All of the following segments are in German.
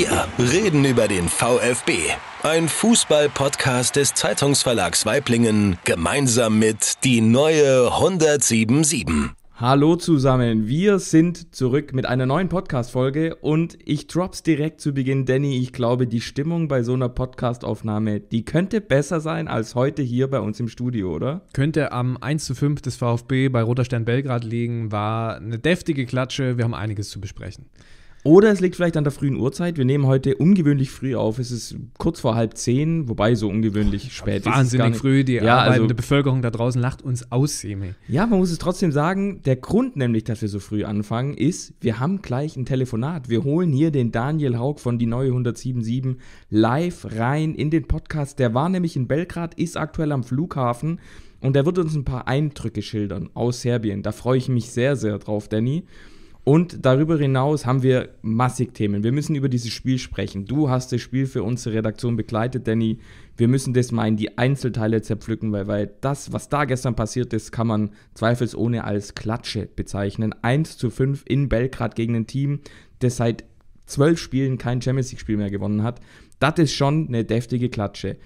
Wir reden über den VfB. Ein Fußball-Podcast des Zeitungsverlags Weiblingen gemeinsam mit Die Neue 1077. Hallo zusammen, wir sind zurück mit einer neuen Podcast-Folge und ich drops direkt zu Beginn, Danny. Ich glaube, die Stimmung bei so einer Podcast-Aufnahme, die könnte besser sein als heute hier bei uns im Studio, oder? Könnte am 1 zu 5 des VfB bei Roter Stern Belgrad liegen, war eine deftige Klatsche, wir haben einiges zu besprechen. Oder es liegt vielleicht an der frühen Uhrzeit. Wir nehmen heute ungewöhnlich früh auf. Es ist kurz vor halb zehn, wobei so ungewöhnlich oh, spät wahnsinnig ist. Wahnsinnig früh. Die ja, also arbeitende also, Bevölkerung da draußen lacht uns aus, Semi. Ja, man muss es trotzdem sagen. Der Grund nämlich, dass wir so früh anfangen, ist, wir haben gleich ein Telefonat. Wir holen hier den Daniel Haug von Die Neue 107.7 live rein in den Podcast. Der war nämlich in Belgrad, ist aktuell am Flughafen und der wird uns ein paar Eindrücke schildern aus Serbien. Da freue ich mich sehr, sehr drauf, Danny. Und darüber hinaus haben wir massig Themen. Wir müssen über dieses Spiel sprechen. Du hast das Spiel für unsere Redaktion begleitet, Danny. Wir müssen das mal in die Einzelteile zerpflücken, weil, weil das, was da gestern passiert ist, kann man zweifelsohne als Klatsche bezeichnen. 1 zu 5 in Belgrad gegen ein Team, das seit zwölf Spielen kein Champions League-Spiel mehr gewonnen hat. Das ist schon eine deftige Klatsche.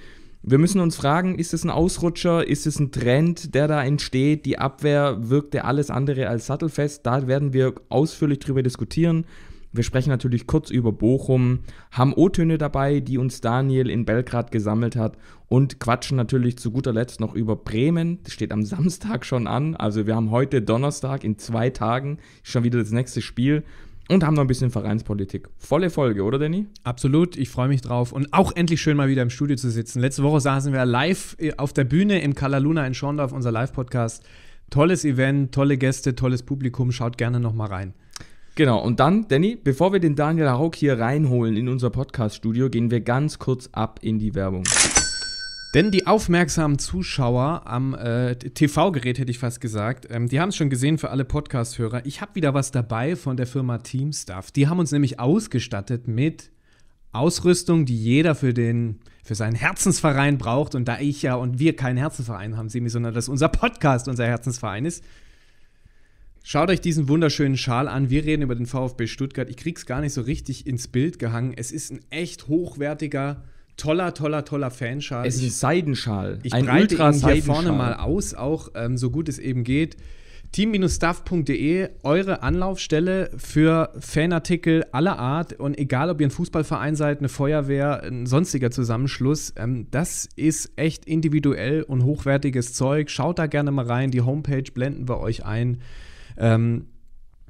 Wir müssen uns fragen, ist es ein Ausrutscher, ist es ein Trend, der da entsteht? Die Abwehr wirkt ja alles andere als sattelfest. Da werden wir ausführlich drüber diskutieren. Wir sprechen natürlich kurz über Bochum, haben O-Töne dabei, die uns Daniel in Belgrad gesammelt hat und quatschen natürlich zu guter Letzt noch über Bremen. Das steht am Samstag schon an. Also wir haben heute Donnerstag in zwei Tagen schon wieder das nächste Spiel und haben noch ein bisschen Vereinspolitik. Volle Folge, oder Danny? Absolut, ich freue mich drauf. Und auch endlich schön mal wieder im Studio zu sitzen. Letzte Woche saßen wir live äh, auf der Bühne im Kalaluna in Schorndorf, unser Live-Podcast. Tolles Event, tolle Gäste, tolles Publikum. Schaut gerne nochmal rein. Genau, und dann, Danny, bevor wir den Daniel Hauck hier reinholen in unser Podcast-Studio, gehen wir ganz kurz ab in die Werbung. Denn die aufmerksamen Zuschauer am äh, TV-Gerät, hätte ich fast gesagt, ähm, die haben es schon gesehen für alle Podcast-Hörer. Ich habe wieder was dabei von der Firma Teamstuff. Die haben uns nämlich ausgestattet mit Ausrüstung, die jeder für, den, für seinen Herzensverein braucht. Und da ich ja und wir keinen Herzensverein haben, Semi, sondern dass unser Podcast unser Herzensverein ist, Schaut euch diesen wunderschönen Schal an. Wir reden über den VfB Stuttgart. Ich krieg's gar nicht so richtig ins Bild gehangen. Es ist ein echt hochwertiger toller, toller, toller Fanschal. Es ist ein Seidenschal. Ich ein breite Ultra ihn hier vorne mal aus, auch ähm, so gut es eben geht. team stuffde eure Anlaufstelle für Fanartikel aller Art und egal, ob ihr ein Fußballverein seid, eine Feuerwehr, ein sonstiger Zusammenschluss, ähm, das ist echt individuell und hochwertiges Zeug. Schaut da gerne mal rein, die Homepage blenden wir euch ein. Ähm,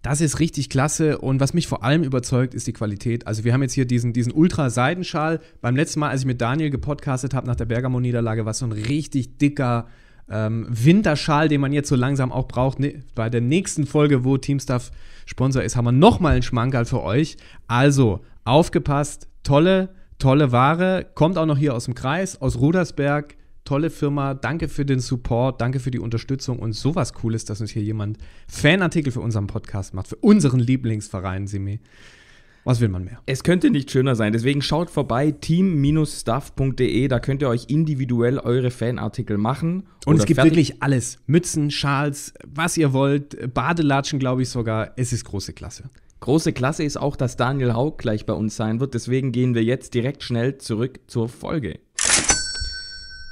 das ist richtig klasse und was mich vor allem überzeugt, ist die Qualität. Also wir haben jetzt hier diesen, diesen Ultra-Seidenschal. Beim letzten Mal, als ich mit Daniel gepodcastet habe nach der Bergamo-Niederlage, war es so ein richtig dicker ähm, Winterschal, den man jetzt so langsam auch braucht. Ne, bei der nächsten Folge, wo Teamstuff Sponsor ist, haben wir nochmal einen Schmankerl für euch. Also aufgepasst, tolle, tolle Ware. Kommt auch noch hier aus dem Kreis, aus Rudersberg tolle Firma, danke für den Support, danke für die Unterstützung und sowas Cooles, dass uns hier jemand Fanartikel für unseren Podcast macht, für unseren Lieblingsverein, Simi. Was will man mehr? Es könnte nicht schöner sein. Deswegen schaut vorbei, team-stuff.de. Da könnt ihr euch individuell eure Fanartikel machen. Und es gibt wirklich alles: Mützen, Schals, was ihr wollt, Badelatschen, glaube ich sogar. Es ist große Klasse. Große Klasse ist auch, dass Daniel Haug gleich bei uns sein wird. Deswegen gehen wir jetzt direkt schnell zurück zur Folge.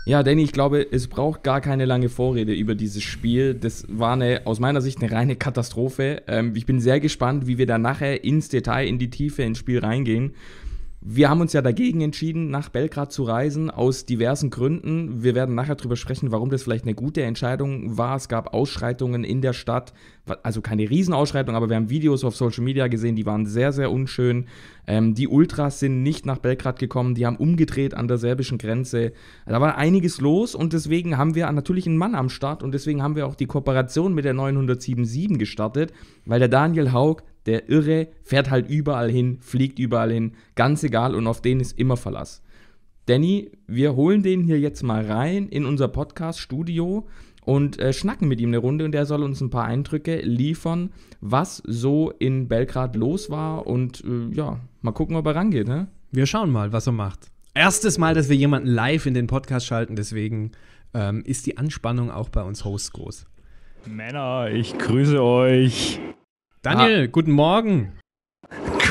Ja, Danny, ich glaube, es braucht gar keine lange Vorrede über dieses Spiel. Das war eine, aus meiner Sicht eine reine Katastrophe. Ähm, ich bin sehr gespannt, wie wir da nachher ins Detail, in die Tiefe ins Spiel reingehen. Wir haben uns ja dagegen entschieden, nach Belgrad zu reisen, aus diversen Gründen. Wir werden nachher darüber sprechen, warum das vielleicht eine gute Entscheidung war. Es gab Ausschreitungen in der Stadt, also keine Riesenausschreitung, aber wir haben Videos auf Social Media gesehen, die waren sehr, sehr unschön. Ähm, die Ultras sind nicht nach Belgrad gekommen, die haben umgedreht an der serbischen Grenze. Da war einiges los und deswegen haben wir natürlich einen Mann am Start und deswegen haben wir auch die Kooperation mit der 977 gestartet, weil der Daniel Haug der Irre fährt halt überall hin, fliegt überall hin, ganz egal und auf den ist immer Verlass. Danny, wir holen den hier jetzt mal rein in unser Podcast-Studio und äh, schnacken mit ihm eine Runde und der soll uns ein paar Eindrücke liefern, was so in Belgrad los war und äh, ja, mal gucken, ob er rangeht. Ne? Wir schauen mal, was er macht. Erstes Mal, dass wir jemanden live in den Podcast schalten, deswegen ähm, ist die Anspannung auch bei uns Hosts groß. Männer, ich grüße euch. Daniel, ah. guten Morgen.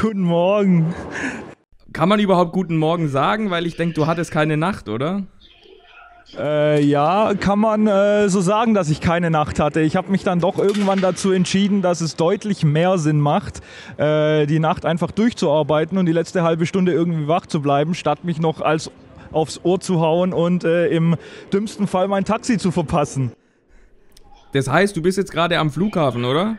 Guten Morgen. Kann man überhaupt guten Morgen sagen? Weil ich denke, du hattest keine Nacht, oder? Äh, ja, kann man äh, so sagen, dass ich keine Nacht hatte. Ich habe mich dann doch irgendwann dazu entschieden, dass es deutlich mehr Sinn macht, äh, die Nacht einfach durchzuarbeiten und die letzte halbe Stunde irgendwie wach zu bleiben, statt mich noch als aufs Ohr zu hauen und äh, im dümmsten Fall mein Taxi zu verpassen. Das heißt, du bist jetzt gerade am Flughafen, oder?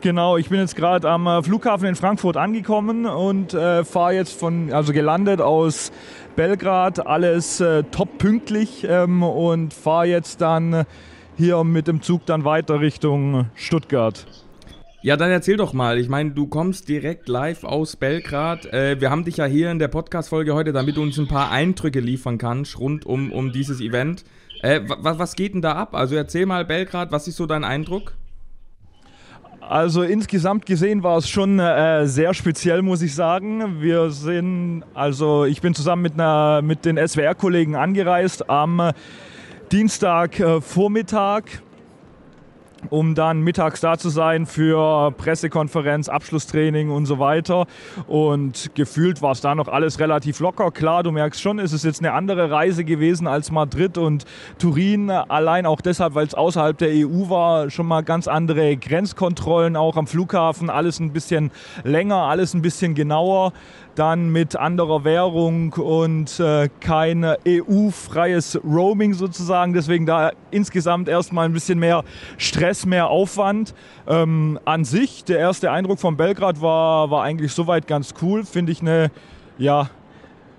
Genau, ich bin jetzt gerade am äh, Flughafen in Frankfurt angekommen und äh, fahre jetzt von, also gelandet aus Belgrad, alles äh, top pünktlich ähm, und fahre jetzt dann hier mit dem Zug dann weiter Richtung Stuttgart. Ja, dann erzähl doch mal. Ich meine, du kommst direkt live aus Belgrad. Äh, wir haben dich ja hier in der Podcast-Folge heute, damit du uns ein paar Eindrücke liefern kannst rund um, um dieses Event. Äh, was geht denn da ab? Also erzähl mal Belgrad, was ist so dein Eindruck? Also insgesamt gesehen war es schon äh, sehr speziell, muss ich sagen. Wir sind, also ich bin zusammen mit, einer, mit den SWR-Kollegen angereist am Dienstagvormittag. Äh, um dann mittags da zu sein für Pressekonferenz, Abschlusstraining und so weiter. Und gefühlt war es da noch alles relativ locker. Klar, du merkst schon, es ist jetzt eine andere Reise gewesen als Madrid und Turin. Allein auch deshalb, weil es außerhalb der EU war, schon mal ganz andere Grenzkontrollen auch am Flughafen. Alles ein bisschen länger, alles ein bisschen genauer dann mit anderer Währung und äh, kein EU-freies Roaming sozusagen. Deswegen da insgesamt erstmal ein bisschen mehr Stress, mehr Aufwand. Ähm, an sich, der erste Eindruck von Belgrad war, war eigentlich soweit ganz cool. Finde ich eine, ja,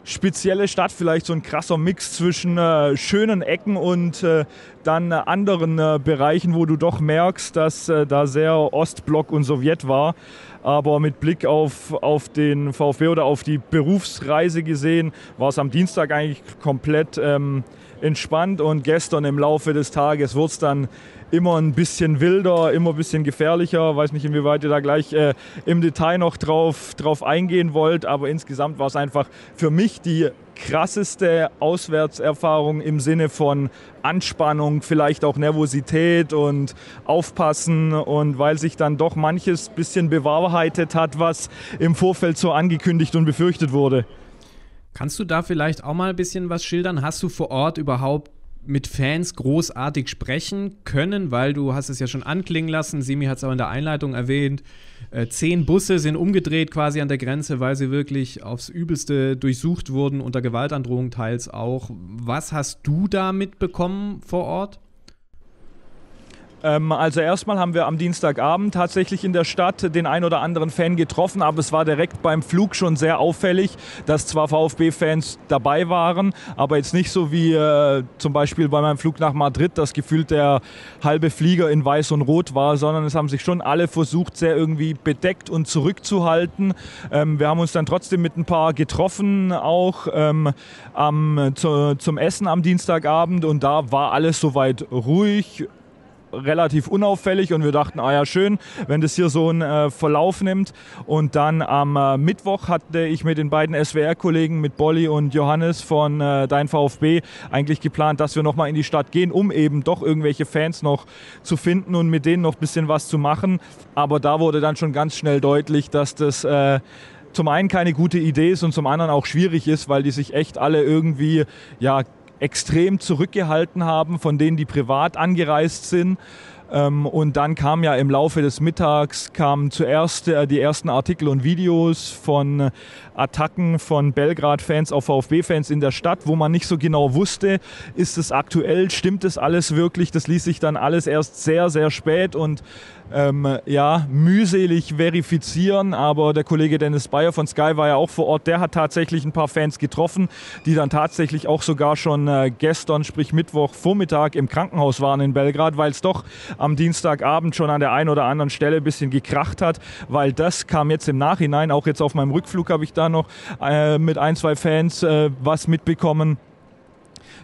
spezielle Stadt, vielleicht so ein krasser Mix zwischen äh, schönen Ecken und äh, dann äh, anderen Bereichen, wo du doch merkst, dass äh, da sehr Ostblock und Sowjet war. Aber mit Blick auf, auf den VfB oder auf die Berufsreise gesehen, war es am Dienstag eigentlich komplett ähm, entspannt und gestern im Laufe des Tages wurde es dann immer ein bisschen wilder, immer ein bisschen gefährlicher. Weiß nicht, inwieweit ihr da gleich äh, im Detail noch drauf, drauf eingehen wollt, aber insgesamt war es einfach für mich die krasseste Auswärtserfahrung im Sinne von Anspannung, vielleicht auch Nervosität und Aufpassen und weil sich dann doch manches bisschen bewahrheitet hat, was im Vorfeld so angekündigt und befürchtet wurde. Kannst du da vielleicht auch mal ein bisschen was schildern? Hast du vor Ort überhaupt mit Fans großartig sprechen können, weil du hast es ja schon anklingen lassen, Simi hat es auch in der Einleitung erwähnt, äh, zehn Busse sind umgedreht quasi an der Grenze, weil sie wirklich aufs übelste durchsucht wurden, unter Gewaltandrohung teils auch. Was hast du da mitbekommen vor Ort? Ähm, also erstmal haben wir am Dienstagabend tatsächlich in der Stadt den ein oder anderen Fan getroffen, aber es war direkt beim Flug schon sehr auffällig, dass zwar VfB-Fans dabei waren, aber jetzt nicht so wie äh, zum Beispiel bei meinem Flug nach Madrid, das Gefühl der halbe Flieger in weiß und rot war, sondern es haben sich schon alle versucht, sehr irgendwie bedeckt und zurückzuhalten. Ähm, wir haben uns dann trotzdem mit ein paar getroffen, auch ähm, am, zu, zum Essen am Dienstagabend und da war alles soweit ruhig relativ unauffällig und wir dachten, ah ja, schön, wenn das hier so einen äh, Verlauf nimmt. Und dann am äh, Mittwoch hatte ich mit den beiden SWR-Kollegen, mit Bolli und Johannes von äh, Dein VfB, eigentlich geplant, dass wir nochmal in die Stadt gehen, um eben doch irgendwelche Fans noch zu finden und mit denen noch ein bisschen was zu machen. Aber da wurde dann schon ganz schnell deutlich, dass das äh, zum einen keine gute Idee ist und zum anderen auch schwierig ist, weil die sich echt alle irgendwie ja extrem zurückgehalten haben, von denen, die privat angereist sind. Ähm, und dann kam ja im Laufe des Mittags kamen zuerst äh, die ersten Artikel und Videos von äh, Attacken von Belgrad-Fans auf VfB-Fans in der Stadt, wo man nicht so genau wusste, ist es aktuell, stimmt es alles wirklich? Das ließ sich dann alles erst sehr, sehr spät und ähm, ja, mühselig verifizieren, aber der Kollege Dennis Bayer von Sky war ja auch vor Ort, der hat tatsächlich ein paar Fans getroffen, die dann tatsächlich auch sogar schon äh, gestern, sprich Mittwochvormittag im Krankenhaus waren in Belgrad, weil es doch am Dienstagabend schon an der einen oder anderen Stelle ein bisschen gekracht hat, weil das kam jetzt im Nachhinein, auch jetzt auf meinem Rückflug habe ich da noch äh, mit ein, zwei Fans äh, was mitbekommen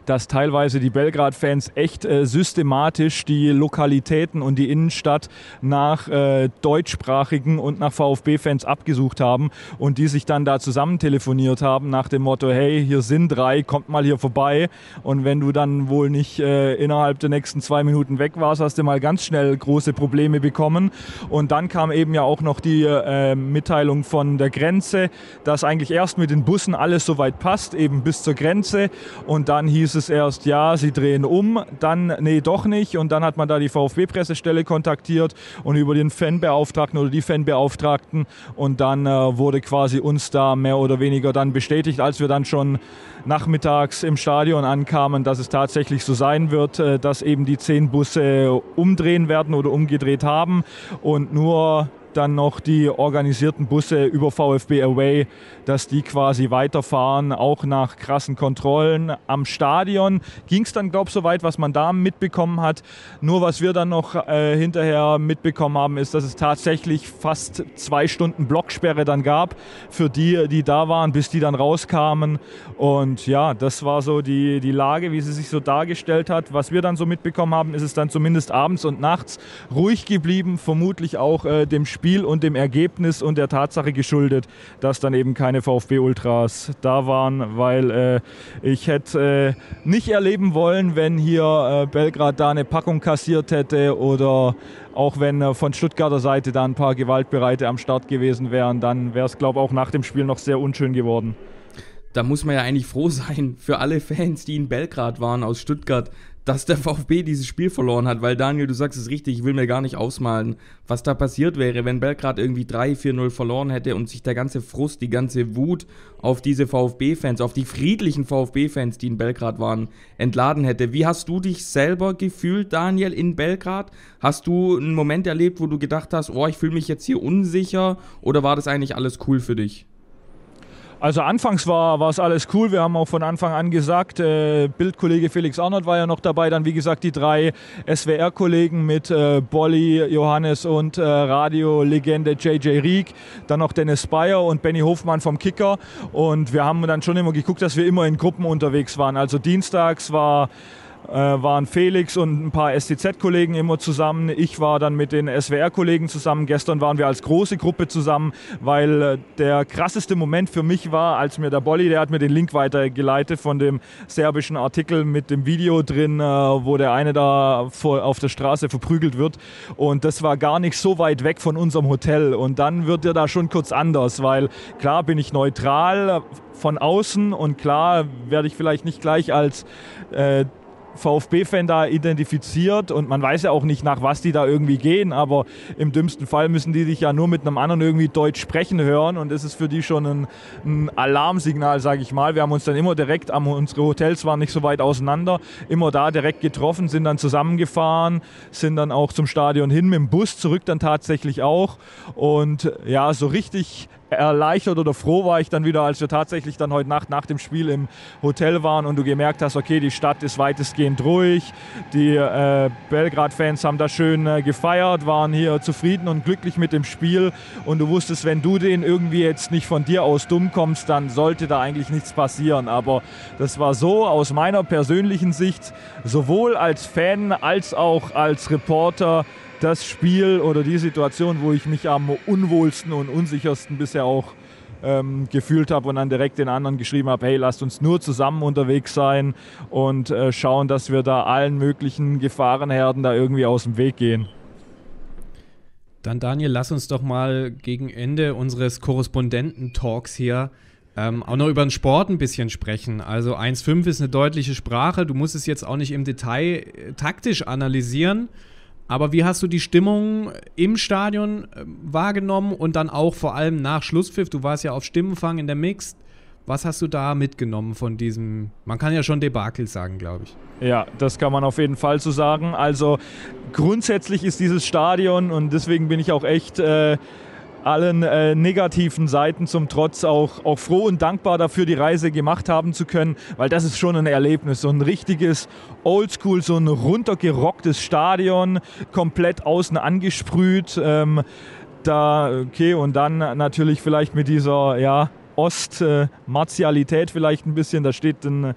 dass teilweise die Belgrad-Fans echt äh, systematisch die Lokalitäten und die Innenstadt nach äh, deutschsprachigen und nach VfB-Fans abgesucht haben und die sich dann da zusammen telefoniert haben nach dem Motto, hey, hier sind drei, kommt mal hier vorbei. Und wenn du dann wohl nicht äh, innerhalb der nächsten zwei Minuten weg warst, hast du mal ganz schnell große Probleme bekommen. Und dann kam eben ja auch noch die äh, Mitteilung von der Grenze, dass eigentlich erst mit den Bussen alles soweit passt, eben bis zur Grenze. Und dann hieß hieß es erst, ja, sie drehen um, dann, nee, doch nicht. Und dann hat man da die VfB-Pressestelle kontaktiert und über den Fanbeauftragten oder die Fanbeauftragten. Und dann äh, wurde quasi uns da mehr oder weniger dann bestätigt, als wir dann schon nachmittags im Stadion ankamen, dass es tatsächlich so sein wird, äh, dass eben die zehn Busse umdrehen werden oder umgedreht haben und nur dann noch die organisierten Busse über VfB Away, dass die quasi weiterfahren, auch nach krassen Kontrollen. Am Stadion ging es dann, glaube ich, so weit, was man da mitbekommen hat. Nur was wir dann noch äh, hinterher mitbekommen haben, ist, dass es tatsächlich fast zwei Stunden Blocksperre dann gab für die, die da waren, bis die dann rauskamen. Und ja, das war so die, die Lage, wie sie sich so dargestellt hat. Was wir dann so mitbekommen haben, ist es dann zumindest abends und nachts ruhig geblieben, vermutlich auch äh, dem Spiel Spiel und dem Ergebnis und der Tatsache geschuldet, dass dann eben keine VfB-Ultras da waren, weil äh, ich hätte äh, nicht erleben wollen, wenn hier äh, Belgrad da eine Packung kassiert hätte oder auch wenn äh, von Stuttgarter Seite da ein paar Gewaltbereite am Start gewesen wären, dann wäre es, glaube ich, auch nach dem Spiel noch sehr unschön geworden da muss man ja eigentlich froh sein für alle Fans, die in Belgrad waren aus Stuttgart, dass der VfB dieses Spiel verloren hat, weil Daniel, du sagst es richtig, ich will mir gar nicht ausmalen, was da passiert wäre, wenn Belgrad irgendwie 3-4-0 verloren hätte und sich der ganze Frust, die ganze Wut auf diese VfB-Fans, auf die friedlichen VfB-Fans, die in Belgrad waren, entladen hätte. Wie hast du dich selber gefühlt, Daniel, in Belgrad? Hast du einen Moment erlebt, wo du gedacht hast, oh, ich fühle mich jetzt hier unsicher oder war das eigentlich alles cool für dich? Also anfangs war, es alles cool. Wir haben auch von Anfang an gesagt, äh, Bildkollege Felix Arnold war ja noch dabei. Dann wie gesagt die drei SWR-Kollegen mit äh, Bolli, Johannes und äh, Radio-Legende JJ Rieck. Dann noch Dennis Speyer und Benny Hofmann vom Kicker. Und wir haben dann schon immer geguckt, dass wir immer in Gruppen unterwegs waren. Also dienstags war äh, waren Felix und ein paar STZ-Kollegen immer zusammen. Ich war dann mit den SWR-Kollegen zusammen. Gestern waren wir als große Gruppe zusammen, weil äh, der krasseste Moment für mich war, als mir der Bolli, der hat mir den Link weitergeleitet von dem serbischen Artikel mit dem Video drin, äh, wo der eine da auf der Straße verprügelt wird. Und das war gar nicht so weit weg von unserem Hotel. Und dann wird ja da schon kurz anders, weil klar bin ich neutral von außen und klar werde ich vielleicht nicht gleich als äh, VfB-Fan da identifiziert und man weiß ja auch nicht, nach was die da irgendwie gehen, aber im dümmsten Fall müssen die dich ja nur mit einem anderen irgendwie Deutsch sprechen hören und es ist für die schon ein, ein Alarmsignal, sage ich mal. Wir haben uns dann immer direkt, am, unsere Hotels waren nicht so weit auseinander, immer da direkt getroffen, sind dann zusammengefahren, sind dann auch zum Stadion hin mit dem Bus, zurück dann tatsächlich auch und ja, so richtig erleichtert oder froh war ich dann wieder, als wir tatsächlich dann heute Nacht nach dem Spiel im Hotel waren und du gemerkt hast, okay, die Stadt ist weitestgehend ruhig, die äh, Belgrad-Fans haben da schön äh, gefeiert, waren hier zufrieden und glücklich mit dem Spiel und du wusstest, wenn du den irgendwie jetzt nicht von dir aus dumm kommst, dann sollte da eigentlich nichts passieren. Aber das war so aus meiner persönlichen Sicht, sowohl als Fan als auch als Reporter, das Spiel oder die Situation, wo ich mich am unwohlsten und unsichersten bisher auch ähm, gefühlt habe und dann direkt den anderen geschrieben habe, hey, lasst uns nur zusammen unterwegs sein und äh, schauen, dass wir da allen möglichen Gefahrenherden da irgendwie aus dem Weg gehen. Dann Daniel, lass uns doch mal gegen Ende unseres Korrespondententalks hier ähm, auch noch über den Sport ein bisschen sprechen. Also 1.5 ist eine deutliche Sprache, du musst es jetzt auch nicht im Detail äh, taktisch analysieren. Aber wie hast du die Stimmung im Stadion äh, wahrgenommen und dann auch vor allem nach Schlusspfiff? Du warst ja auf Stimmenfang in der Mixed. Was hast du da mitgenommen von diesem, man kann ja schon Debakel sagen, glaube ich. Ja, das kann man auf jeden Fall so sagen. Also grundsätzlich ist dieses Stadion und deswegen bin ich auch echt... Äh allen äh, negativen Seiten zum Trotz auch, auch froh und dankbar dafür, die Reise gemacht haben zu können, weil das ist schon ein Erlebnis, so ein richtiges Oldschool, so ein runtergerocktes Stadion, komplett außen angesprüht. Ähm, da, okay, und dann natürlich vielleicht mit dieser, ja, Ostmartialität äh, vielleicht ein bisschen, da steht ein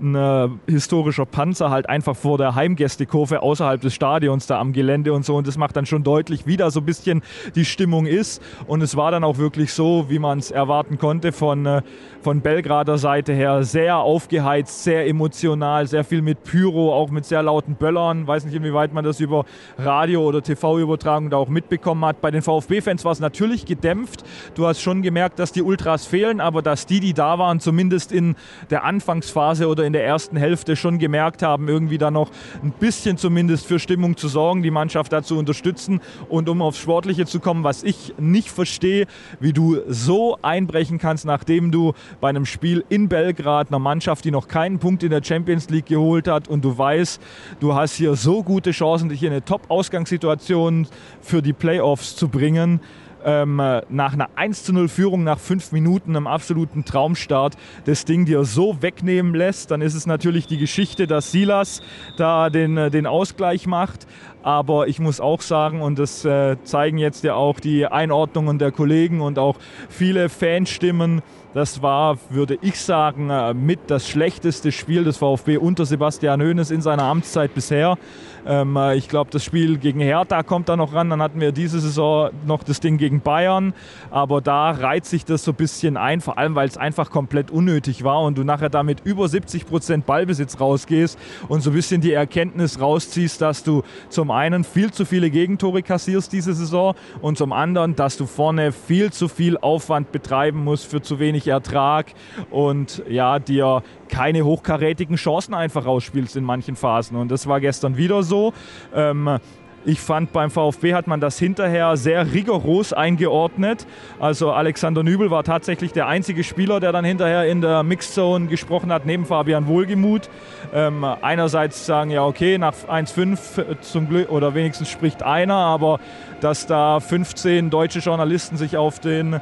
ein äh, historischer Panzer halt einfach vor der Heimgästekurve außerhalb des Stadions da am Gelände und so. Und das macht dann schon deutlich, wie da so ein bisschen die Stimmung ist. Und es war dann auch wirklich so, wie man es erwarten konnte von, äh, von Belgrader Seite her. Sehr aufgeheizt, sehr emotional, sehr viel mit Pyro, auch mit sehr lauten Böllern. Weiß nicht, inwieweit man das über Radio oder TV-Übertragung da auch mitbekommen hat. Bei den VfB-Fans war es natürlich gedämpft. Du hast schon gemerkt, dass die Ultras fehlen, aber dass die, die da waren, zumindest in der Anfangsphase oder in in der ersten Hälfte schon gemerkt haben, irgendwie dann noch ein bisschen zumindest für Stimmung zu sorgen, die Mannschaft dazu unterstützen und um aufs Sportliche zu kommen, was ich nicht verstehe, wie du so einbrechen kannst, nachdem du bei einem Spiel in Belgrad einer Mannschaft, die noch keinen Punkt in der Champions League geholt hat und du weißt, du hast hier so gute Chancen, dich in eine Top-Ausgangssituation für die Playoffs zu bringen ähm, nach einer 1 zu 0 Führung nach fünf Minuten, einem absoluten Traumstart, das Ding dir so wegnehmen lässt, dann ist es natürlich die Geschichte, dass Silas da den, äh, den Ausgleich macht. Aber ich muss auch sagen, und das äh, zeigen jetzt ja auch die Einordnungen der Kollegen und auch viele Fanstimmen, das war, würde ich sagen, äh, mit das schlechteste Spiel des VfB unter Sebastian Hoeneß in seiner Amtszeit bisher. Ähm, äh, ich glaube, das Spiel gegen Hertha kommt da noch ran. Dann hatten wir diese Saison noch das Ding gegen Bayern. Aber da reiht sich das so ein bisschen ein, vor allem weil es einfach komplett unnötig war und du nachher damit über 70 Prozent Ballbesitz rausgehst und so ein bisschen die Erkenntnis rausziehst, dass du zum einen viel zu viele Gegentore kassierst diese Saison und zum anderen, dass du vorne viel zu viel Aufwand betreiben musst für zu wenig Ertrag und ja, dir keine hochkarätigen Chancen einfach rausspielst in manchen Phasen. Und das war gestern wieder so. Ähm, ich fand, beim VfB hat man das hinterher sehr rigoros eingeordnet. Also Alexander Nübel war tatsächlich der einzige Spieler, der dann hinterher in der Mixzone gesprochen hat, neben Fabian Wohlgemuth. Ähm, einerseits sagen, ja okay, nach 1-5 äh, zum Glück, oder wenigstens spricht einer, aber dass da 15 deutsche Journalisten sich auf den,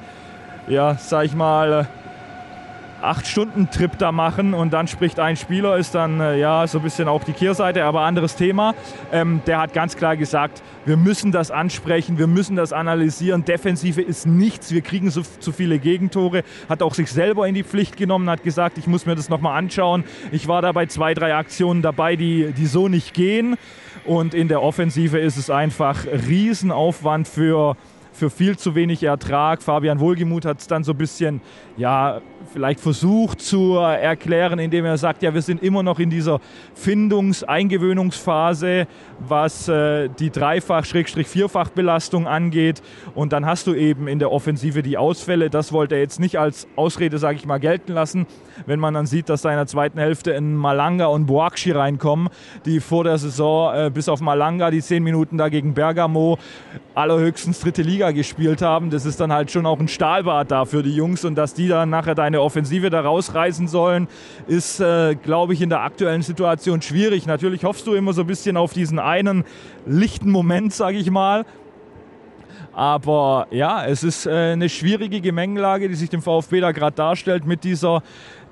ja, sag ich mal, 8-Stunden-Trip da machen und dann spricht ein Spieler, ist dann äh, ja so ein bisschen auch die Kehrseite, aber anderes Thema. Ähm, der hat ganz klar gesagt, wir müssen das ansprechen, wir müssen das analysieren. Defensive ist nichts, wir kriegen so, zu viele Gegentore. Hat auch sich selber in die Pflicht genommen, hat gesagt, ich muss mir das nochmal anschauen. Ich war da bei zwei, drei Aktionen dabei, die, die so nicht gehen. Und in der Offensive ist es einfach Riesenaufwand für für viel zu wenig Ertrag. Fabian Wohlgemuth hat es dann so ein bisschen, ja, vielleicht versucht zu erklären, indem er sagt, ja, wir sind immer noch in dieser Findungs-, Eingewöhnungsphase, was äh, die Dreifach-Vierfach-Belastung angeht. Und dann hast du eben in der Offensive die Ausfälle. Das wollte er jetzt nicht als Ausrede, sage ich mal, gelten lassen. Wenn man dann sieht, dass da in der zweiten Hälfte in Malanga und Boakshi reinkommen, die vor der Saison äh, bis auf Malanga die zehn Minuten da gegen Bergamo allerhöchstens dritte Liga Liga gespielt haben. Das ist dann halt schon auch ein Stahlbad da für die Jungs und dass die dann nachher deine Offensive da rausreißen sollen, ist, äh, glaube ich, in der aktuellen Situation schwierig. Natürlich hoffst du immer so ein bisschen auf diesen einen lichten Moment, sage ich mal. Aber ja, es ist äh, eine schwierige Gemengelage, die sich dem VfB da gerade darstellt mit dieser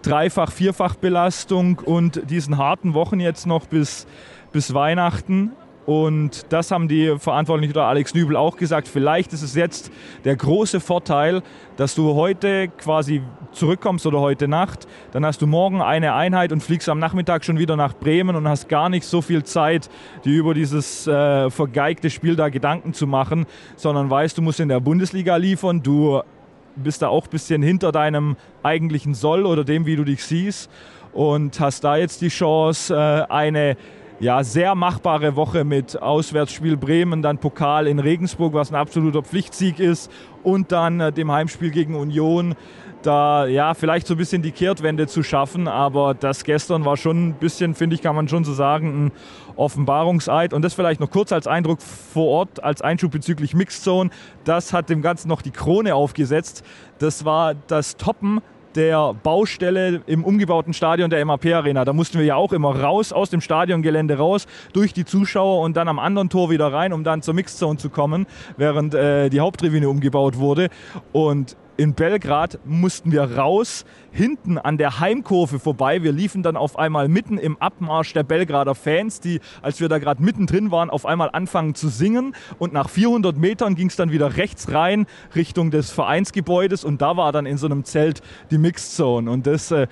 Dreifach-, Vierfach-Belastung und diesen harten Wochen jetzt noch bis, bis Weihnachten. Und das haben die Verantwortlichen oder Alex Nübel auch gesagt. Vielleicht ist es jetzt der große Vorteil, dass du heute quasi zurückkommst oder heute Nacht. Dann hast du morgen eine Einheit und fliegst am Nachmittag schon wieder nach Bremen und hast gar nicht so viel Zeit, dir über dieses äh, vergeigte Spiel da Gedanken zu machen, sondern weißt, du musst in der Bundesliga liefern. Du bist da auch ein bisschen hinter deinem eigentlichen Soll oder dem, wie du dich siehst. Und hast da jetzt die Chance, äh, eine ja, sehr machbare Woche mit Auswärtsspiel Bremen, dann Pokal in Regensburg, was ein absoluter Pflichtsieg ist, und dann äh, dem Heimspiel gegen Union. Da ja, vielleicht so ein bisschen die Kehrtwende zu schaffen, aber das gestern war schon ein bisschen, finde ich, kann man schon so sagen, ein Offenbarungseid. Und das vielleicht noch kurz als Eindruck vor Ort, als Einschub bezüglich Mixzone. Das hat dem Ganzen noch die Krone aufgesetzt. Das war das Toppen der Baustelle im umgebauten Stadion der MAP Arena. Da mussten wir ja auch immer raus aus dem Stadiongelände raus, durch die Zuschauer und dann am anderen Tor wieder rein, um dann zur Mixzone zu kommen, während äh, die Haupttribüne umgebaut wurde. Und in Belgrad mussten wir raus, hinten an der Heimkurve vorbei. Wir liefen dann auf einmal mitten im Abmarsch der Belgrader Fans, die, als wir da gerade mittendrin waren, auf einmal anfangen zu singen. Und nach 400 Metern ging es dann wieder rechts rein Richtung des Vereinsgebäudes und da war dann in so einem Zelt die Mixed Zone. Und das äh,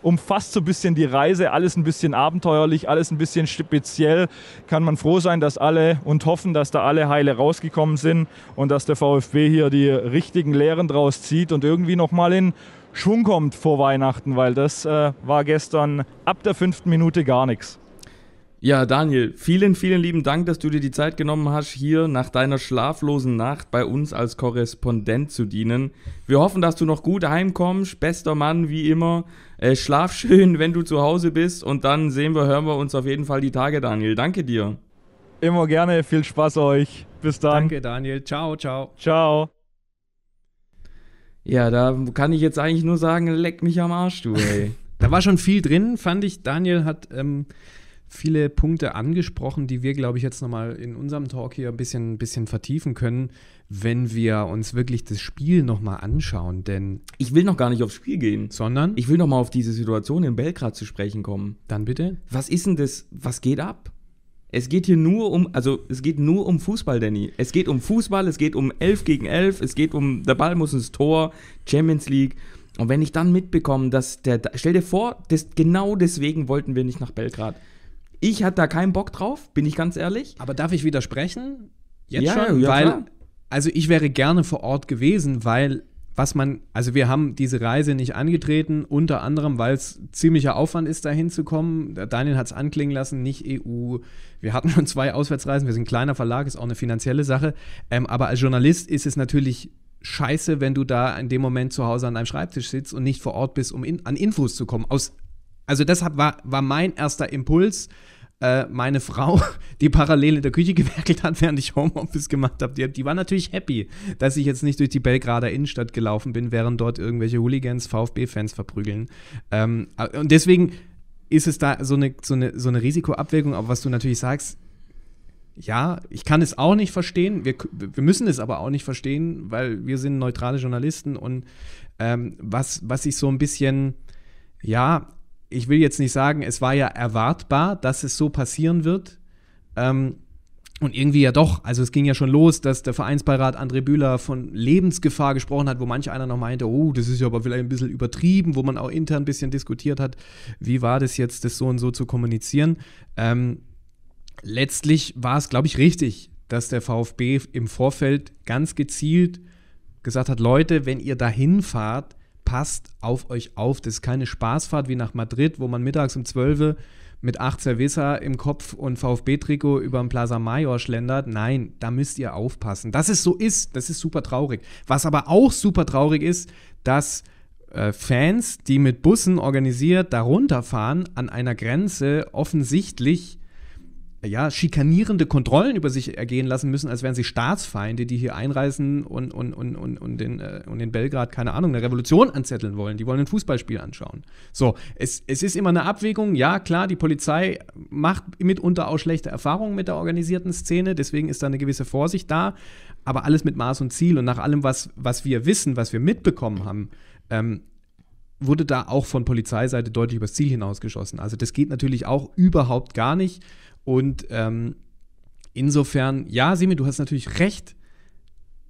umfasst so ein bisschen die Reise, alles ein bisschen abenteuerlich, alles ein bisschen speziell. Kann man froh sein, dass alle und hoffen, dass da alle heile rausgekommen sind und dass der VfB hier die richtigen Lehren draus zieht und irgendwie nochmal in Schwung kommt vor Weihnachten, weil das äh, war gestern ab der fünften Minute gar nichts. Ja, Daniel, vielen, vielen lieben Dank, dass du dir die Zeit genommen hast, hier nach deiner schlaflosen Nacht bei uns als Korrespondent zu dienen. Wir hoffen, dass du noch gut heimkommst. Bester Mann, wie immer. Äh, schlaf schön, wenn du zu Hause bist und dann sehen wir, hören wir uns auf jeden Fall die Tage, Daniel. Danke dir. Immer gerne, viel Spaß euch. Bis dann. Danke, Daniel. Ciao, ciao. Ciao. Ja, da kann ich jetzt eigentlich nur sagen, leck mich am Arsch, du, ey. da war schon viel drin, fand ich. Daniel hat ähm, viele Punkte angesprochen, die wir, glaube ich, jetzt nochmal in unserem Talk hier ein bisschen, bisschen vertiefen können, wenn wir uns wirklich das Spiel nochmal anschauen. Denn ich will noch gar nicht aufs Spiel gehen, sondern ich will nochmal auf diese Situation in Belgrad zu sprechen kommen. Dann bitte. Was ist denn das? Was geht ab? Es geht hier nur um, also es geht nur um Fußball, Danny. Es geht um Fußball, es geht um 11 gegen 11, es geht um, der Ball muss ins Tor, Champions League. Und wenn ich dann mitbekomme, dass der, stell dir vor, das, genau deswegen wollten wir nicht nach Belgrad. Ich hatte da keinen Bock drauf, bin ich ganz ehrlich. Aber darf ich widersprechen? Jetzt ja, schon? Ja, weil, klar. also ich wäre gerne vor Ort gewesen, weil was man, also wir haben diese Reise nicht angetreten, unter anderem, weil es ziemlicher Aufwand ist, da hinzukommen. Daniel hat es anklingen lassen, nicht EU. Wir hatten schon zwei Auswärtsreisen, wir sind ein kleiner Verlag, ist auch eine finanzielle Sache. Ähm, aber als Journalist ist es natürlich scheiße, wenn du da in dem Moment zu Hause an deinem Schreibtisch sitzt und nicht vor Ort bist, um in, an Infos zu kommen. Aus, also deshalb war, war mein erster Impuls, äh, meine Frau, die parallel in der Küche gewerkelt hat, während ich Homeoffice gemacht habe, die, die war natürlich happy, dass ich jetzt nicht durch die Belgrader Innenstadt gelaufen bin, während dort irgendwelche Hooligans VfB-Fans verprügeln. Ähm, äh, und deswegen ist es da so eine, so eine, so eine Risikoabwägung, aber was du natürlich sagst, ja, ich kann es auch nicht verstehen. Wir, wir müssen es aber auch nicht verstehen, weil wir sind neutrale Journalisten und ähm, was, was ich so ein bisschen, ja, ich will jetzt nicht sagen, es war ja erwartbar, dass es so passieren wird. Ähm, und irgendwie ja doch, also es ging ja schon los, dass der Vereinsbeirat André Bühler von Lebensgefahr gesprochen hat, wo manch einer noch meinte, oh, das ist ja aber vielleicht ein bisschen übertrieben, wo man auch intern ein bisschen diskutiert hat, wie war das jetzt, das so und so zu kommunizieren. Ähm, letztlich war es, glaube ich, richtig, dass der VfB im Vorfeld ganz gezielt gesagt hat, Leute, wenn ihr dahin fahrt, passt auf euch auf. Das ist keine Spaßfahrt wie nach Madrid, wo man mittags um 12 Uhr mit 8 Cerveza im Kopf und VfB-Trikot über den Plaza Mayor schlendert. Nein, da müsst ihr aufpassen. Dass es so ist, das ist super traurig. Was aber auch super traurig ist, dass äh, Fans, die mit Bussen organisiert darunter fahren, an einer Grenze offensichtlich ja, schikanierende Kontrollen über sich ergehen lassen müssen, als wären sie Staatsfeinde, die hier einreisen und, und, und, und, und, den, äh, und in Belgrad, keine Ahnung, eine Revolution anzetteln wollen. Die wollen ein Fußballspiel anschauen. So, es, es ist immer eine Abwägung. Ja, klar, die Polizei macht mitunter auch schlechte Erfahrungen mit der organisierten Szene, deswegen ist da eine gewisse Vorsicht da. Aber alles mit Maß und Ziel und nach allem, was, was wir wissen, was wir mitbekommen haben, ähm, wurde da auch von Polizeiseite deutlich übers Ziel hinausgeschossen. Also das geht natürlich auch überhaupt gar nicht. Und ähm, insofern, ja, Simi, du hast natürlich recht.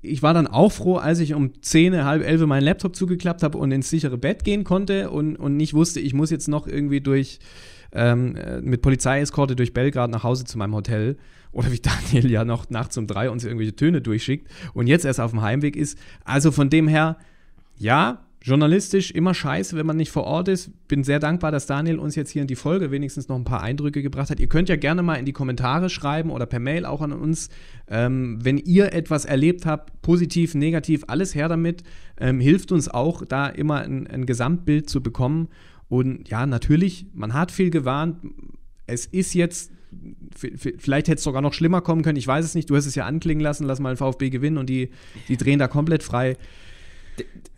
Ich war dann auch froh, als ich um 10, halb 11 meinen Laptop zugeklappt habe und ins sichere Bett gehen konnte und, und nicht wusste, ich muss jetzt noch irgendwie durch ähm, äh, mit Polizeieskorte durch Belgrad nach Hause zu meinem Hotel oder wie Daniel ja noch nachts um drei uns irgendwelche Töne durchschickt und jetzt erst auf dem Heimweg ist. Also von dem her, ja, journalistisch immer scheiße, wenn man nicht vor Ort ist. Bin sehr dankbar, dass Daniel uns jetzt hier in die Folge wenigstens noch ein paar Eindrücke gebracht hat. Ihr könnt ja gerne mal in die Kommentare schreiben oder per Mail auch an uns, ähm, wenn ihr etwas erlebt habt, positiv, negativ, alles her damit. Ähm, hilft uns auch, da immer ein, ein Gesamtbild zu bekommen. Und ja, natürlich, man hat viel gewarnt. Es ist jetzt vielleicht hätte es sogar noch schlimmer kommen können, ich weiß es nicht, du hast es ja anklingen lassen, lass mal den VfB gewinnen und die, die drehen da komplett frei.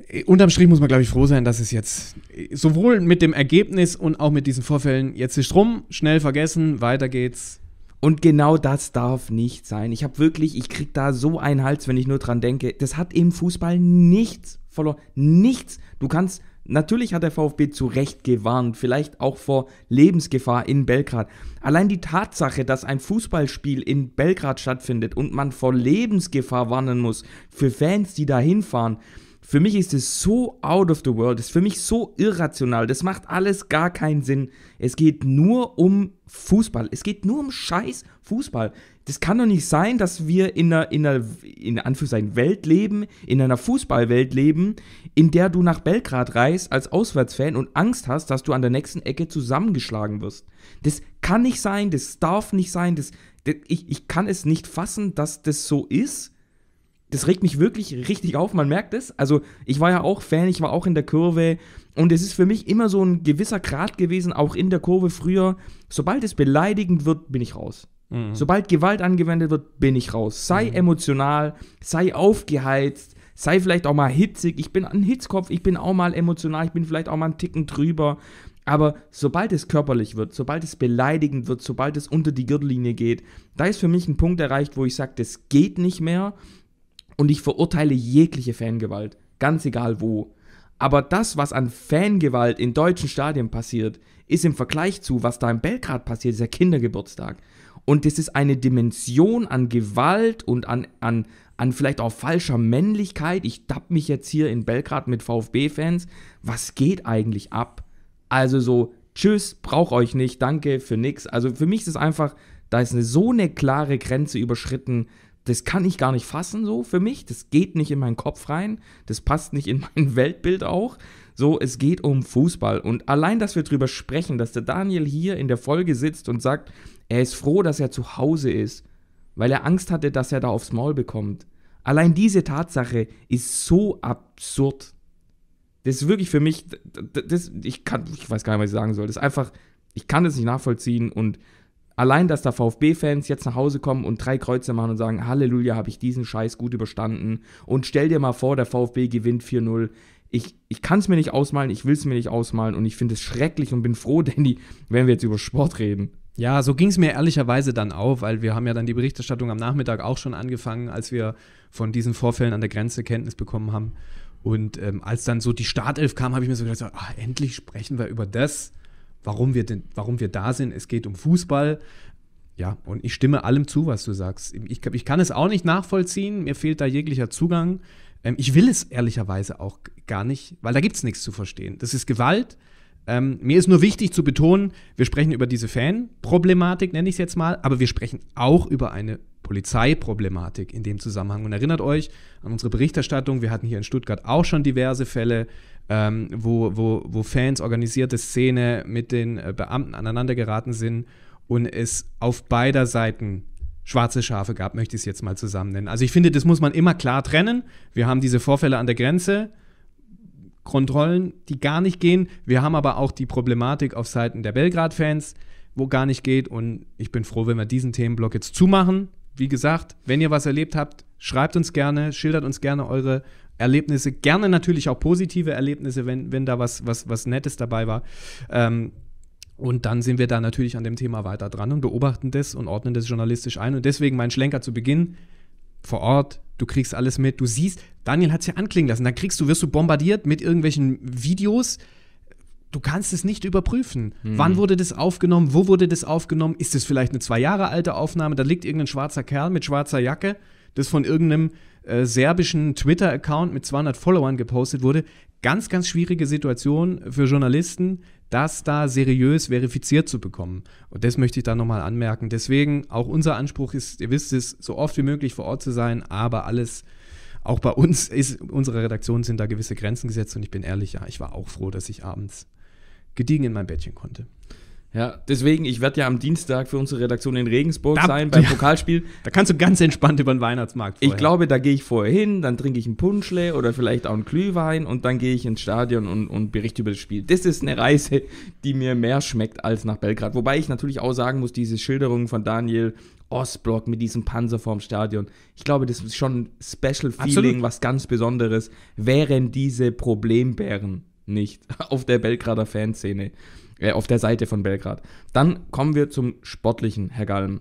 Äh, unterm Strich muss man, glaube ich, froh sein, dass es jetzt äh, sowohl mit dem Ergebnis und auch mit diesen Vorfällen jetzt ist rum, schnell vergessen, weiter geht's. Und genau das darf nicht sein. Ich habe wirklich, ich krieg da so einen Hals, wenn ich nur dran denke. Das hat im Fußball nichts verloren. Nichts. Du kannst, natürlich hat der VfB zu Recht gewarnt, vielleicht auch vor Lebensgefahr in Belgrad. Allein die Tatsache, dass ein Fußballspiel in Belgrad stattfindet und man vor Lebensgefahr warnen muss, für Fans, die da hinfahren, für mich ist es so out of the world, ist für mich so irrational, das macht alles gar keinen Sinn. Es geht nur um Fußball, es geht nur um scheiß Fußball. Das kann doch nicht sein, dass wir in einer, in einer, in Anführungszeichen, Welt leben, in einer Fußballwelt leben, in der du nach Belgrad reist als Auswärtsfan und Angst hast, dass du an der nächsten Ecke zusammengeschlagen wirst. Das kann nicht sein, das darf nicht sein, das, das ich, ich kann es nicht fassen, dass das so ist das regt mich wirklich richtig auf, man merkt es. Also ich war ja auch Fan, ich war auch in der Kurve und es ist für mich immer so ein gewisser Grad gewesen, auch in der Kurve früher. Sobald es beleidigend wird, bin ich raus. Mhm. Sobald Gewalt angewendet wird, bin ich raus. Sei mhm. emotional, sei aufgeheizt, sei vielleicht auch mal hitzig. Ich bin ein Hitzkopf, ich bin auch mal emotional, ich bin vielleicht auch mal einen Ticken drüber. Aber sobald es körperlich wird, sobald es beleidigend wird, sobald es unter die Gürtellinie geht, da ist für mich ein Punkt erreicht, wo ich sage, das geht nicht mehr. Und ich verurteile jegliche Fangewalt, ganz egal wo. Aber das, was an Fangewalt in deutschen Stadien passiert, ist im Vergleich zu, was da in Belgrad passiert, ist ja Kindergeburtstag. Und das ist eine Dimension an Gewalt und an, an, an vielleicht auch falscher Männlichkeit. Ich tapp mich jetzt hier in Belgrad mit VfB-Fans. Was geht eigentlich ab? Also so, tschüss, brauch euch nicht, danke für nix. Also für mich ist es einfach, da ist eine, so eine klare Grenze überschritten, das kann ich gar nicht fassen so für mich. Das geht nicht in meinen Kopf rein. Das passt nicht in mein Weltbild auch. So, es geht um Fußball. Und allein, dass wir drüber sprechen, dass der Daniel hier in der Folge sitzt und sagt, er ist froh, dass er zu Hause ist, weil er Angst hatte, dass er da aufs Maul bekommt. Allein diese Tatsache ist so absurd. Das ist wirklich für mich, das, ich, kann, ich weiß gar nicht, was ich sagen soll. Das ist einfach, ich kann das nicht nachvollziehen und allein, dass da VfB-Fans jetzt nach Hause kommen und drei Kreuze machen und sagen, Halleluja, habe ich diesen Scheiß gut überstanden. Und stell dir mal vor, der VfB gewinnt 4-0. Ich, ich kann es mir nicht ausmalen, ich will es mir nicht ausmalen und ich finde es schrecklich und bin froh, Danny, wenn wir jetzt über Sport reden. Ja, so ging es mir ehrlicherweise dann auch, weil wir haben ja dann die Berichterstattung am Nachmittag auch schon angefangen, als wir von diesen Vorfällen an der Grenze Kenntnis bekommen haben. Und ähm, als dann so die Startelf kam, habe ich mir so gedacht, ach, endlich sprechen wir über das warum wir, denn, warum wir da sind. Es geht um Fußball. Ja, und ich stimme allem zu, was du sagst. Ich, ich kann es auch nicht nachvollziehen. Mir fehlt da jeglicher Zugang. Ähm, ich will es ehrlicherweise auch gar nicht, weil da gibt es nichts zu verstehen. Das ist Gewalt. Ähm, mir ist nur wichtig zu betonen, wir sprechen über diese Fan-Problematik, nenne ich es jetzt mal, aber wir sprechen auch über eine Polizeiproblematik in dem Zusammenhang. Und erinnert euch an unsere Berichterstattung, wir hatten hier in Stuttgart auch schon diverse Fälle ähm, wo, wo, wo Fans, organisierte Szene mit den äh, Beamten aneinandergeraten sind und es auf beider Seiten schwarze Schafe gab, möchte ich es jetzt mal zusammen nennen. Also ich finde, das muss man immer klar trennen. Wir haben diese Vorfälle an der Grenze, Kontrollen, die gar nicht gehen. Wir haben aber auch die Problematik auf Seiten der Belgrad-Fans, wo gar nicht geht. Und ich bin froh, wenn wir diesen Themenblock jetzt zumachen. Wie gesagt, wenn ihr was erlebt habt, schreibt uns gerne, schildert uns gerne eure Erlebnisse, gerne natürlich auch positive Erlebnisse, wenn, wenn da was, was, was Nettes dabei war. Ähm, und dann sind wir da natürlich an dem Thema weiter dran und beobachten das und ordnen das journalistisch ein. Und deswegen mein Schlenker zu Beginn, vor Ort, du kriegst alles mit, du siehst, Daniel hat es ja anklingen lassen, dann kriegst du, wirst du bombardiert mit irgendwelchen Videos, du kannst es nicht überprüfen. Mhm. Wann wurde das aufgenommen? Wo wurde das aufgenommen? Ist es vielleicht eine zwei Jahre alte Aufnahme? Da liegt irgendein schwarzer Kerl mit schwarzer Jacke, das von irgendeinem äh, serbischen Twitter-Account mit 200 Followern gepostet wurde. Ganz, ganz schwierige Situation für Journalisten, das da seriös verifiziert zu bekommen. Und das möchte ich da nochmal anmerken. Deswegen auch unser Anspruch ist, ihr wisst es, so oft wie möglich vor Ort zu sein, aber alles auch bei uns ist, unserer Redaktion sind da gewisse Grenzen gesetzt und ich bin ehrlich, ja, ich war auch froh, dass ich abends gediegen in mein Bettchen konnte. Ja, deswegen, ich werde ja am Dienstag für unsere Redaktion in Regensburg da, sein beim ja, Pokalspiel. Da kannst du ganz entspannt über den Weihnachtsmarkt vorher. Ich glaube, da gehe ich vorher hin, dann trinke ich einen Punschle oder vielleicht auch einen Glühwein und dann gehe ich ins Stadion und, und berichte über das Spiel. Das ist eine Reise, die mir mehr schmeckt als nach Belgrad. Wobei ich natürlich auch sagen muss, diese Schilderung von Daniel Ostblock mit diesem Panzer vorm Stadion. Ich glaube, das ist schon ein Special Feeling, Absolut. was ganz Besonderes, wären diese Problembären nicht auf der Belgrader Fanszene äh, auf der Seite von Belgrad. Dann kommen wir zum Sportlichen, Herr Galm.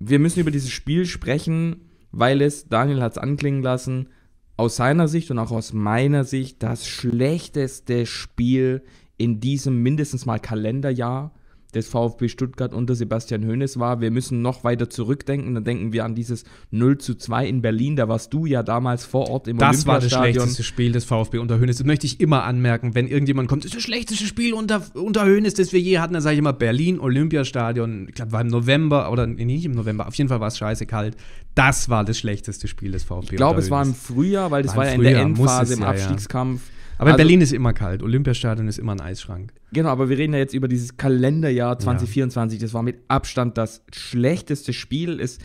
Wir müssen über dieses Spiel sprechen, weil es, Daniel hat es anklingen lassen, aus seiner Sicht und auch aus meiner Sicht das schlechteste Spiel in diesem mindestens mal Kalenderjahr des VfB Stuttgart unter Sebastian Hoeneß war. Wir müssen noch weiter zurückdenken. Dann denken wir an dieses 0 zu 2 in Berlin. Da warst du ja damals vor Ort im das Olympiastadion. Das war das schlechteste Spiel des VfB unter Hoeneß. Das möchte ich immer anmerken, wenn irgendjemand kommt, das ist das schlechteste Spiel unter, unter Hoeneß, das wir je hatten. Dann sage ich immer Berlin, Olympiastadion. Ich glaube, war im November oder nee, nicht im November. Auf jeden Fall war es scheiße kalt. Das war das schlechteste Spiel des VfB. Ich glaube, es war im Frühjahr, weil das war, war ja in der Endphase, es, im Abstiegskampf. Ja, ja. Aber also, Berlin ist immer kalt, Olympiastadion ist immer ein Eisschrank. Genau, aber wir reden ja jetzt über dieses Kalenderjahr 2024. Ja. Das war mit Abstand das schlechteste Spiel. Ist,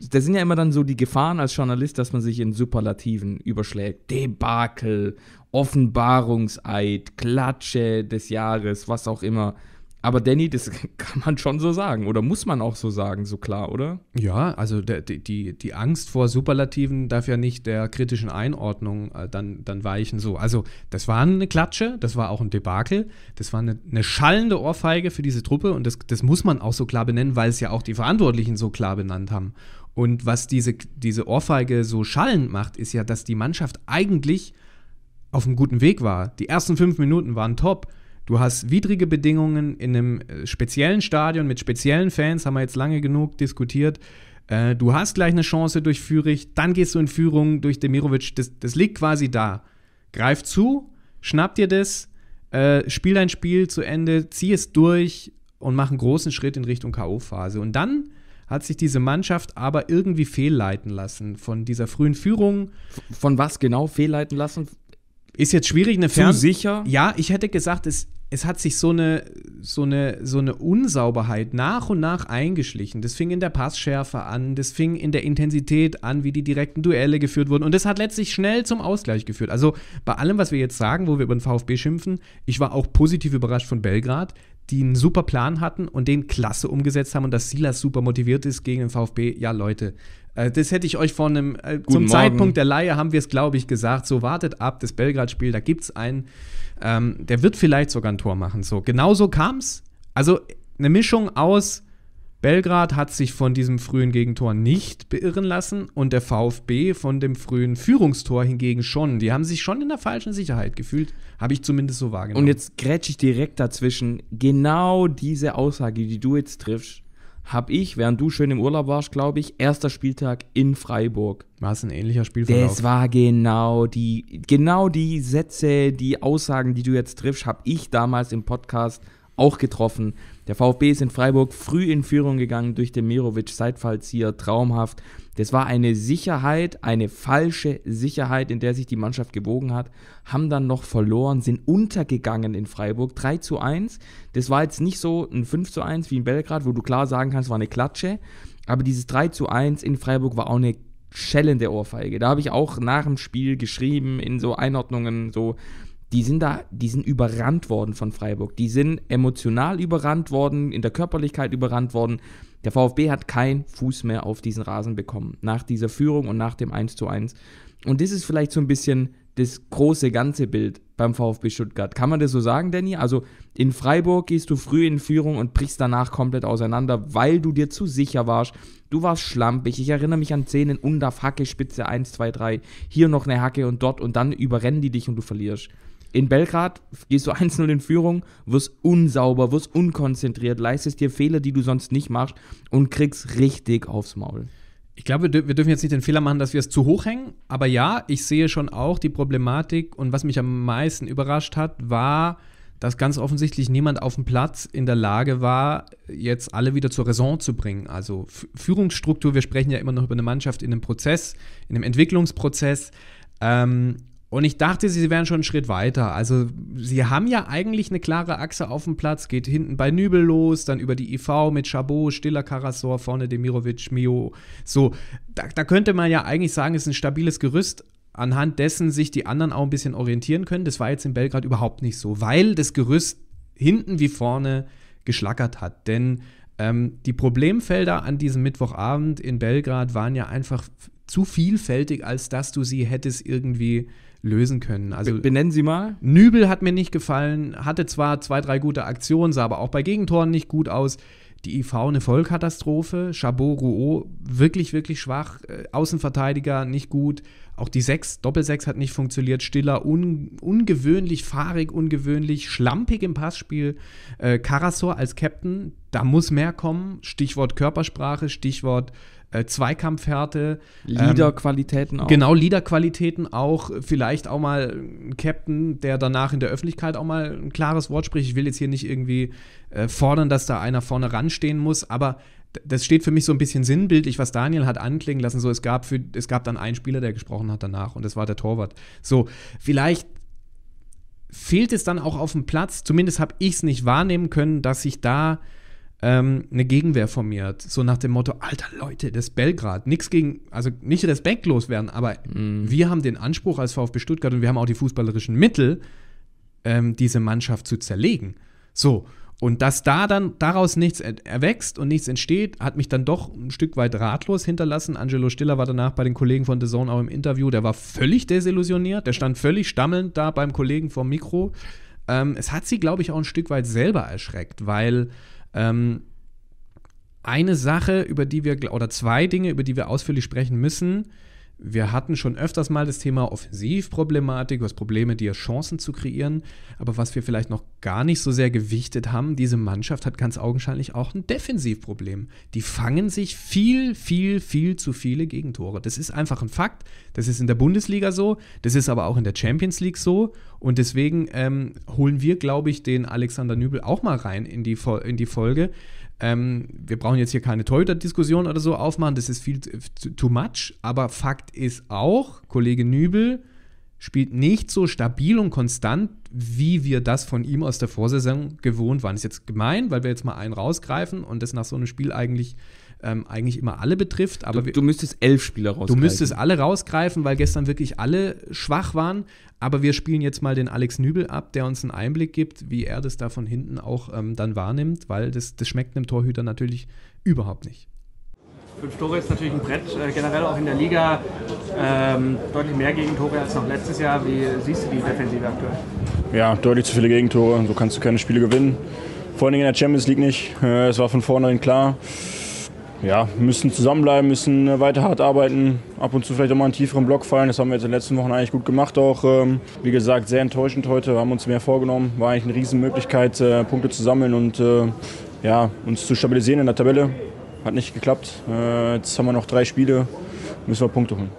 da sind ja immer dann so die Gefahren als Journalist, dass man sich in Superlativen überschlägt. Debakel, Offenbarungseid, Klatsche des Jahres, was auch immer. Aber Danny, das kann man schon so sagen oder muss man auch so sagen, so klar, oder? Ja, also der, die, die Angst vor Superlativen darf ja nicht der kritischen Einordnung äh, dann, dann weichen. So. Also das war eine Klatsche, das war auch ein Debakel, das war eine, eine schallende Ohrfeige für diese Truppe und das, das muss man auch so klar benennen, weil es ja auch die Verantwortlichen so klar benannt haben. Und was diese, diese Ohrfeige so schallend macht, ist ja, dass die Mannschaft eigentlich auf einem guten Weg war. Die ersten fünf Minuten waren top. Du hast widrige Bedingungen in einem äh, speziellen Stadion mit speziellen Fans, haben wir jetzt lange genug diskutiert. Äh, du hast gleich eine Chance durch Führich, dann gehst du in Führung durch Demirovic. Das, das liegt quasi da. Greif zu, schnapp dir das, äh, spiel dein Spiel zu Ende, zieh es durch und mach einen großen Schritt in Richtung K.O.-Phase. Und dann hat sich diese Mannschaft aber irgendwie fehlleiten lassen von dieser frühen Führung. Von was genau fehlleiten lassen? Ist jetzt schwierig eine Fern Zu sicher? Ja, ich hätte gesagt, es es hat sich so eine, so, eine, so eine Unsauberheit nach und nach eingeschlichen. Das fing in der Passschärfe an, das fing in der Intensität an, wie die direkten Duelle geführt wurden. Und das hat letztlich schnell zum Ausgleich geführt. Also bei allem, was wir jetzt sagen, wo wir über den VfB schimpfen, ich war auch positiv überrascht von Belgrad, die einen super Plan hatten und den klasse umgesetzt haben und dass Silas super motiviert ist gegen den VfB. Ja, Leute, äh, das hätte ich euch vor einem, äh, Guten zum Morgen. Zeitpunkt der Laie haben wir es, glaube ich, gesagt. So wartet ab, das Belgrad-Spiel, da gibt es einen ähm, der wird vielleicht sogar ein Tor machen. So, genauso kam es. Also eine Mischung aus Belgrad hat sich von diesem frühen Gegentor nicht beirren lassen und der VfB von dem frühen Führungstor hingegen schon. Die haben sich schon in der falschen Sicherheit gefühlt, habe ich zumindest so wahrgenommen. Und jetzt grätsche ich direkt dazwischen. Genau diese Aussage, die du jetzt triffst, habe ich, während du schön im Urlaub warst, glaube ich, erster Spieltag in Freiburg. War es ein ähnlicher Spielverlauf? Das war genau die, genau die Sätze, die Aussagen, die du jetzt triffst, habe ich damals im Podcast auch getroffen. Der VfB ist in Freiburg früh in Führung gegangen durch den Mirovic-Seitfallzieher, traumhaft. Das war eine Sicherheit, eine falsche Sicherheit, in der sich die Mannschaft gewogen hat, haben dann noch verloren, sind untergegangen in Freiburg, 3 zu 1. Das war jetzt nicht so ein 5 zu 1 wie in Belgrad, wo du klar sagen kannst, war eine Klatsche, aber dieses 3 zu 1 in Freiburg war auch eine schellende Ohrfeige. Da habe ich auch nach dem Spiel geschrieben in so Einordnungen, so die sind da, die sind überrannt worden von Freiburg. Die sind emotional überrannt worden, in der Körperlichkeit überrannt worden. Der VfB hat keinen Fuß mehr auf diesen Rasen bekommen, nach dieser Führung und nach dem 1:1. Und das ist vielleicht so ein bisschen das große ganze Bild beim VfB Stuttgart. Kann man das so sagen, Danny? Also in Freiburg gehst du früh in Führung und brichst danach komplett auseinander, weil du dir zu sicher warst. Du warst schlampig. Ich erinnere mich an Szenen, Undaf, Hacke, Spitze 1, 2, 3. Hier noch eine Hacke und dort und dann überrennen die dich und du verlierst. In Belgrad gehst du 1-0 in Führung, wirst unsauber, wirst unkonzentriert, leistest dir Fehler, die du sonst nicht machst und kriegst richtig aufs Maul. Ich glaube, wir dürfen jetzt nicht den Fehler machen, dass wir es zu hoch hängen. Aber ja, ich sehe schon auch die Problematik. Und was mich am meisten überrascht hat, war, dass ganz offensichtlich niemand auf dem Platz in der Lage war, jetzt alle wieder zur Raison zu bringen. Also Führungsstruktur, wir sprechen ja immer noch über eine Mannschaft in einem Prozess, in einem Entwicklungsprozess. Ähm, und ich dachte, sie wären schon einen Schritt weiter. Also sie haben ja eigentlich eine klare Achse auf dem Platz, geht hinten bei Nübel los, dann über die IV mit Chabot, Stiller, Karasor, vorne Demirovic, Mio. So, da, da könnte man ja eigentlich sagen, es ist ein stabiles Gerüst, anhand dessen sich die anderen auch ein bisschen orientieren können. Das war jetzt in Belgrad überhaupt nicht so, weil das Gerüst hinten wie vorne geschlackert hat. Denn ähm, die Problemfelder an diesem Mittwochabend in Belgrad waren ja einfach zu vielfältig, als dass du sie hättest irgendwie lösen können. Also benennen Sie mal. Nübel hat mir nicht gefallen, hatte zwar zwei, drei gute Aktionen, sah aber auch bei Gegentoren nicht gut aus. Die IV eine Vollkatastrophe, Chabot, Rouault wirklich, wirklich schwach, äh, Außenverteidiger nicht gut, auch die 6, Doppelsechs hat nicht funktioniert, Stiller un, ungewöhnlich, fahrig, ungewöhnlich, schlampig im Passspiel, äh, Karasor als Captain, da muss mehr kommen, Stichwort Körpersprache, Stichwort äh, Zweikampfhärte. Ähm, Leaderqualitäten auch. Genau, Leaderqualitäten auch. Vielleicht auch mal ein Captain, der danach in der Öffentlichkeit auch mal ein klares Wort spricht. Ich will jetzt hier nicht irgendwie äh, fordern, dass da einer vorne ranstehen muss, aber das steht für mich so ein bisschen sinnbildlich, was Daniel hat anklingen lassen. So, es gab, für, es gab dann einen Spieler, der gesprochen hat danach und das war der Torwart. So, vielleicht fehlt es dann auch auf dem Platz, zumindest habe ich es nicht wahrnehmen können, dass sich da ähm, eine Gegenwehr formiert. So nach dem Motto, alter Leute, das Belgrad, nichts gegen, also nicht respektlos werden, aber mhm. wir haben den Anspruch als VfB Stuttgart und wir haben auch die fußballerischen Mittel, ähm, diese Mannschaft zu zerlegen. So. Und dass da dann daraus nichts erwächst und nichts entsteht, hat mich dann doch ein Stück weit ratlos hinterlassen. Angelo Stiller war danach bei den Kollegen von The Zone auch im Interview. Der war völlig desillusioniert. Der stand völlig stammelnd da beim Kollegen vom Mikro. Ähm, es hat sie, glaube ich, auch ein Stück weit selber erschreckt, weil ähm, eine Sache, über die wir, oder zwei Dinge, über die wir ausführlich sprechen müssen, wir hatten schon öfters mal das Thema Offensivproblematik, was Probleme, dir Chancen zu kreieren. Aber was wir vielleicht noch gar nicht so sehr gewichtet haben, diese Mannschaft hat ganz augenscheinlich auch ein Defensivproblem. Die fangen sich viel, viel, viel zu viele Gegentore. Das ist einfach ein Fakt. Das ist in der Bundesliga so, das ist aber auch in der Champions League so. Und deswegen ähm, holen wir, glaube ich, den Alexander Nübel auch mal rein in die, in die Folge, ähm, wir brauchen jetzt hier keine Torhüter-Diskussion oder so aufmachen, das ist viel too much. Aber Fakt ist auch, Kollege Nübel spielt nicht so stabil und konstant, wie wir das von ihm aus der Vorsaison gewohnt waren. Das ist jetzt gemein, weil wir jetzt mal einen rausgreifen und das nach so einem Spiel eigentlich ähm, eigentlich immer alle betrifft. Aber du, du müsstest elf Spieler rausgreifen. Du müsstest alle rausgreifen, weil gestern wirklich alle schwach waren. Aber wir spielen jetzt mal den Alex Nübel ab, der uns einen Einblick gibt, wie er das da von hinten auch ähm, dann wahrnimmt, weil das, das schmeckt einem Torhüter natürlich überhaupt nicht. Fünf Tore ist natürlich ein Brett, äh, generell auch in der Liga ähm, deutlich mehr Gegentore als noch letztes Jahr. Wie siehst du die Defensive aktuell? Ja, deutlich zu viele Gegentore, so kannst du keine Spiele gewinnen. Vor allem in der Champions League nicht. Äh, es war von vornherein klar ja, müssen zusammenbleiben, müssen äh, weiter hart arbeiten, ab und zu vielleicht auch mal einen tieferen Block fallen. Das haben wir jetzt in den letzten Wochen eigentlich gut gemacht. Auch, ähm, wie gesagt, sehr enttäuschend heute. Wir haben uns mehr vorgenommen. War eigentlich eine Riesenmöglichkeit, äh, Punkte zu sammeln und äh, ja, uns zu stabilisieren in der Tabelle. Hat nicht geklappt. Äh, jetzt haben wir noch drei Spiele, müssen wir Punkte holen.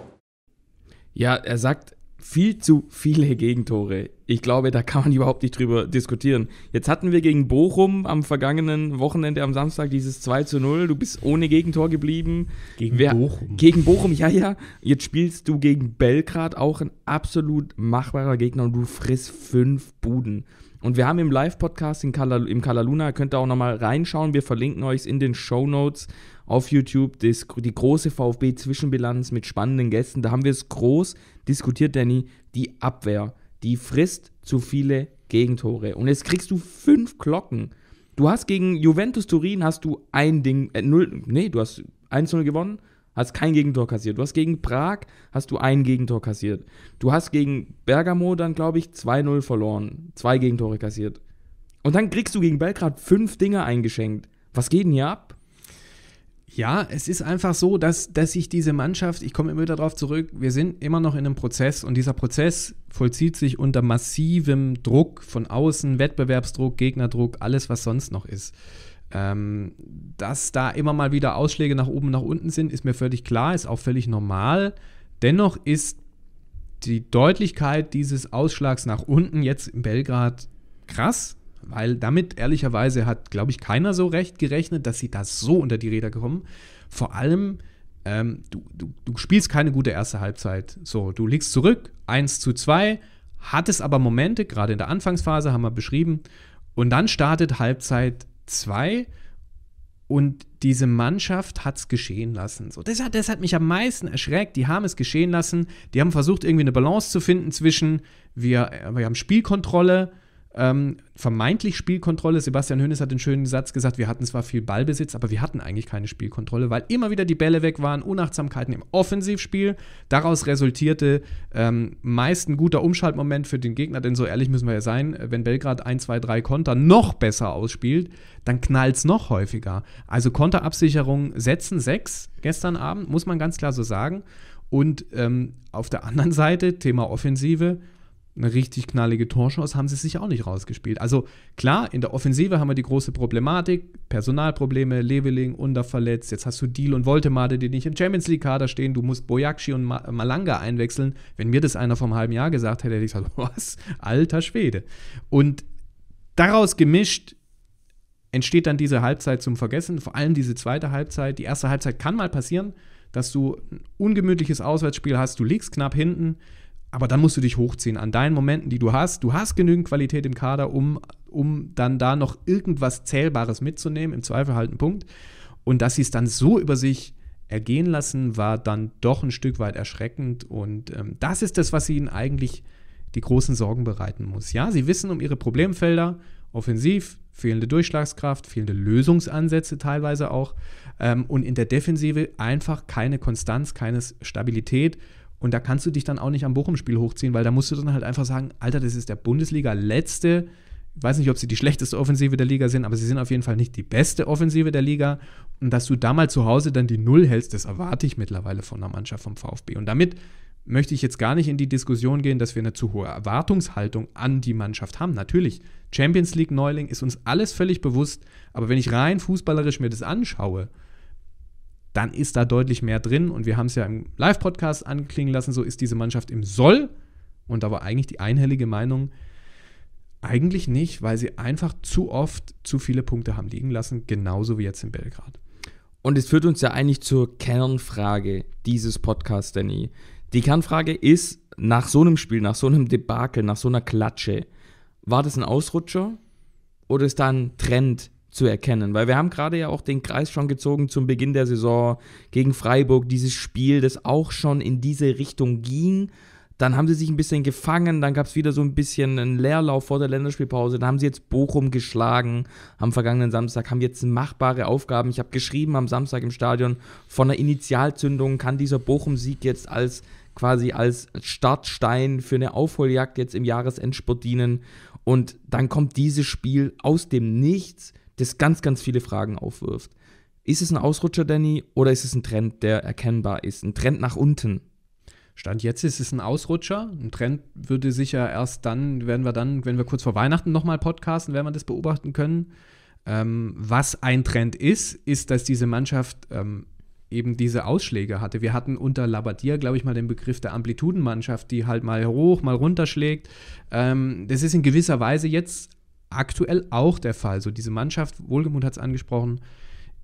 Ja, er sagt, viel zu viele Gegentore. Ich glaube, da kann man überhaupt nicht drüber diskutieren. Jetzt hatten wir gegen Bochum am vergangenen Wochenende am Samstag dieses 2 zu 0. Du bist ohne Gegentor geblieben. Gegen Wer, Bochum. Gegen Bochum, ja, ja. Jetzt spielst du gegen Belgrad auch ein absolut machbarer Gegner und du frisst fünf Buden. Und wir haben im Live-Podcast im Kalaluna, könnt ihr auch nochmal reinschauen. Wir verlinken euch in den Show Notes auf YouTube, das, die große VfB-Zwischenbilanz mit spannenden Gästen. Da haben wir es groß diskutiert, Danny. Die Abwehr, die frisst zu viele Gegentore. Und jetzt kriegst du fünf Glocken. Du hast gegen Juventus Turin hast du ein Ding, äh, null, nee, du hast 1-0 gewonnen, hast kein Gegentor kassiert. Du hast gegen Prag, hast du ein Gegentor kassiert. Du hast gegen Bergamo dann, glaube ich, 2-0 verloren, zwei Gegentore kassiert. Und dann kriegst du gegen Belgrad fünf Dinge eingeschenkt. Was geht denn hier ab? Ja, es ist einfach so, dass, dass sich diese Mannschaft, ich komme immer wieder darauf zurück, wir sind immer noch in einem Prozess und dieser Prozess vollzieht sich unter massivem Druck von außen, Wettbewerbsdruck, Gegnerdruck, alles, was sonst noch ist. Ähm, dass da immer mal wieder Ausschläge nach oben, nach unten sind, ist mir völlig klar, ist auch völlig normal. Dennoch ist die Deutlichkeit dieses Ausschlags nach unten jetzt in Belgrad krass weil damit ehrlicherweise hat, glaube ich, keiner so recht gerechnet, dass sie da so unter die Räder kommen. Vor allem, ähm, du, du, du spielst keine gute erste Halbzeit. So, du liegst zurück, 1 zu 2, hattest aber Momente, gerade in der Anfangsphase haben wir beschrieben, und dann startet Halbzeit 2 und diese Mannschaft hat es geschehen lassen. So, das, hat, das hat mich am meisten erschreckt. Die haben es geschehen lassen. Die haben versucht, irgendwie eine Balance zu finden zwischen, wir, äh, wir haben Spielkontrolle, ähm, vermeintlich Spielkontrolle. Sebastian Hönes hat den schönen Satz gesagt, wir hatten zwar viel Ballbesitz, aber wir hatten eigentlich keine Spielkontrolle, weil immer wieder die Bälle weg waren, Unachtsamkeiten im Offensivspiel. Daraus resultierte ähm, meist ein guter Umschaltmoment für den Gegner, denn so ehrlich müssen wir ja sein, wenn Belgrad 1, 2, 3 Konter noch besser ausspielt, dann knallt es noch häufiger. Also Konterabsicherung setzen 6 gestern Abend, muss man ganz klar so sagen. Und ähm, auf der anderen Seite, Thema Offensive, eine richtig knallige Torchance haben sie sich auch nicht rausgespielt. Also klar, in der Offensive haben wir die große Problematik, Personalprobleme, Leveling, unterverletzt. Jetzt hast du Deal und Voltemade, die nicht im Champions League-Kader stehen. Du musst Boyakshi und Malanga einwechseln. Wenn mir das einer vom halben Jahr gesagt hätte, hätte ich gesagt, was? Alter Schwede. Und daraus gemischt entsteht dann diese Halbzeit zum Vergessen, vor allem diese zweite Halbzeit. Die erste Halbzeit kann mal passieren, dass du ein ungemütliches Auswärtsspiel hast, du liegst knapp hinten, aber dann musst du dich hochziehen an deinen Momenten, die du hast. Du hast genügend Qualität im Kader, um, um dann da noch irgendwas Zählbares mitzunehmen, im Zweifel halt einen Punkt. Und dass sie es dann so über sich ergehen lassen, war dann doch ein Stück weit erschreckend. Und ähm, das ist das, was ihnen eigentlich die großen Sorgen bereiten muss. Ja, sie wissen um ihre Problemfelder, offensiv, fehlende Durchschlagskraft, fehlende Lösungsansätze teilweise auch. Ähm, und in der Defensive einfach keine Konstanz, keine Stabilität. Und da kannst du dich dann auch nicht am Bochum-Spiel hochziehen, weil da musst du dann halt einfach sagen, Alter, das ist der Bundesliga-letzte. Ich weiß nicht, ob sie die schlechteste Offensive der Liga sind, aber sie sind auf jeden Fall nicht die beste Offensive der Liga. Und dass du da mal zu Hause dann die Null hältst, das erwarte ich mittlerweile von der Mannschaft vom VfB. Und damit möchte ich jetzt gar nicht in die Diskussion gehen, dass wir eine zu hohe Erwartungshaltung an die Mannschaft haben. Natürlich, Champions League Neuling ist uns alles völlig bewusst, aber wenn ich rein fußballerisch mir das anschaue, dann ist da deutlich mehr drin. Und wir haben es ja im Live-Podcast anklingen lassen, so ist diese Mannschaft im Soll. Und da war eigentlich die einhellige Meinung, eigentlich nicht, weil sie einfach zu oft zu viele Punkte haben liegen lassen, genauso wie jetzt in Belgrad. Und es führt uns ja eigentlich zur Kernfrage dieses Podcasts, Danny. Die Kernfrage ist, nach so einem Spiel, nach so einem Debakel, nach so einer Klatsche, war das ein Ausrutscher oder ist da ein Trend zu erkennen, weil wir haben gerade ja auch den Kreis schon gezogen zum Beginn der Saison gegen Freiburg, dieses Spiel, das auch schon in diese Richtung ging. Dann haben sie sich ein bisschen gefangen, dann gab es wieder so ein bisschen einen Leerlauf vor der Länderspielpause. Dann haben sie jetzt Bochum geschlagen am vergangenen Samstag, haben jetzt machbare Aufgaben. Ich habe geschrieben am Samstag im Stadion, von der Initialzündung kann dieser Bochum-Sieg jetzt als quasi als Startstein für eine Aufholjagd jetzt im Jahresendsport dienen. Und dann kommt dieses Spiel aus dem Nichts das ganz, ganz viele Fragen aufwirft. Ist es ein Ausrutscher, Danny, oder ist es ein Trend, der erkennbar ist? Ein Trend nach unten? Stand jetzt ist es ein Ausrutscher. Ein Trend würde sicher erst dann, werden wir dann, wenn wir kurz vor Weihnachten nochmal podcasten, werden wir das beobachten können. Ähm, was ein Trend ist, ist, dass diese Mannschaft ähm, eben diese Ausschläge hatte. Wir hatten unter Labadier, glaube ich, mal den Begriff der Amplitudenmannschaft, die halt mal hoch, mal runterschlägt. Ähm, das ist in gewisser Weise jetzt aktuell auch der Fall. So diese Mannschaft, Wohlgemut hat es angesprochen,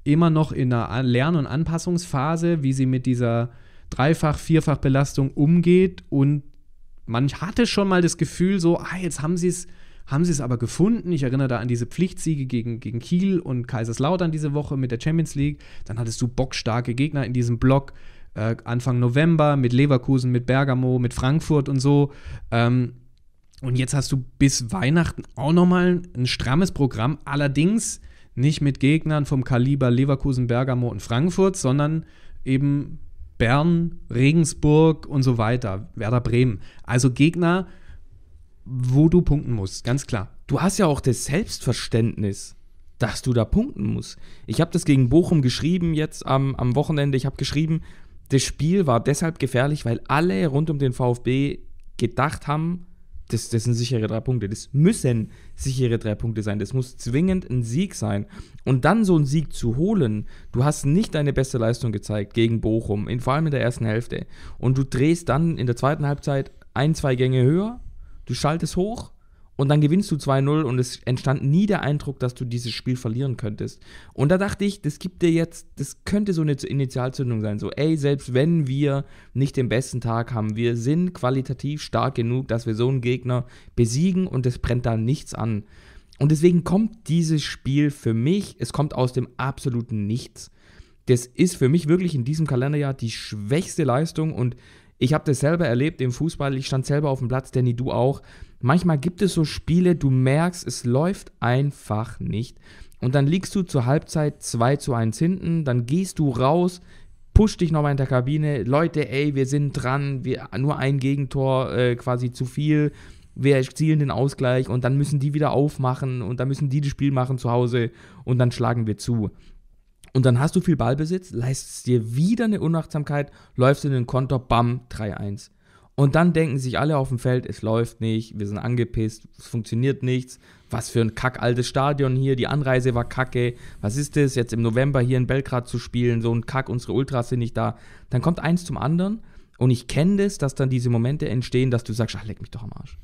immer noch in einer Lern- und Anpassungsphase, wie sie mit dieser Dreifach-, Vierfach-Belastung umgeht. Und man hatte schon mal das Gefühl, so, ah, jetzt haben sie es. Haben sie es aber gefunden? Ich erinnere da an diese Pflichtsiege gegen, gegen Kiel und Kaiserslautern diese Woche mit der Champions League. Dann hattest du bockstarke Gegner in diesem Block äh, Anfang November mit Leverkusen, mit Bergamo, mit Frankfurt und so. Ähm, und jetzt hast du bis Weihnachten auch nochmal ein strammes Programm, allerdings nicht mit Gegnern vom Kaliber Leverkusen, Bergamo und Frankfurt, sondern eben Bern, Regensburg und so weiter, Werder Bremen. Also Gegner, wo du punkten musst, ganz klar. Du hast ja auch das Selbstverständnis, dass du da punkten musst. Ich habe das gegen Bochum geschrieben jetzt am, am Wochenende. Ich habe geschrieben, das Spiel war deshalb gefährlich, weil alle rund um den VfB gedacht haben, das, das sind sichere drei Punkte. Das müssen sichere drei Punkte sein. Das muss zwingend ein Sieg sein. Und dann so einen Sieg zu holen, du hast nicht deine beste Leistung gezeigt gegen Bochum, in, vor allem in der ersten Hälfte. Und du drehst dann in der zweiten Halbzeit ein, zwei Gänge höher, du schaltest hoch und dann gewinnst du 2-0 und es entstand nie der Eindruck, dass du dieses Spiel verlieren könntest. Und da dachte ich, das gibt dir jetzt, das könnte so eine Initialzündung sein, so ey, selbst wenn wir nicht den besten Tag haben, wir sind qualitativ stark genug, dass wir so einen Gegner besiegen und es brennt da nichts an. Und deswegen kommt dieses Spiel für mich, es kommt aus dem absoluten Nichts. Das ist für mich wirklich in diesem Kalenderjahr die schwächste Leistung und ich habe das selber erlebt im Fußball. Ich stand selber auf dem Platz, Danny, du auch. Manchmal gibt es so Spiele, du merkst, es läuft einfach nicht. Und dann liegst du zur Halbzeit 2 zu 1 hinten, dann gehst du raus, push dich nochmal in der Kabine. Leute, ey, wir sind dran, wir, nur ein Gegentor äh, quasi zu viel. Wir zielen den Ausgleich und dann müssen die wieder aufmachen und dann müssen die das Spiel machen zu Hause und dann schlagen wir zu. Und dann hast du viel Ballbesitz, leistest dir wieder eine Unachtsamkeit, läufst in den Konter, bam, 3-1. Und dann denken sich alle auf dem Feld, es läuft nicht, wir sind angepisst, es funktioniert nichts. Was für ein altes Stadion hier, die Anreise war kacke. Was ist das, jetzt im November hier in Belgrad zu spielen, so ein Kack, unsere Ultras sind nicht da. Dann kommt eins zum anderen und ich kenne das, dass dann diese Momente entstehen, dass du sagst, ach, leck mich doch am Arsch.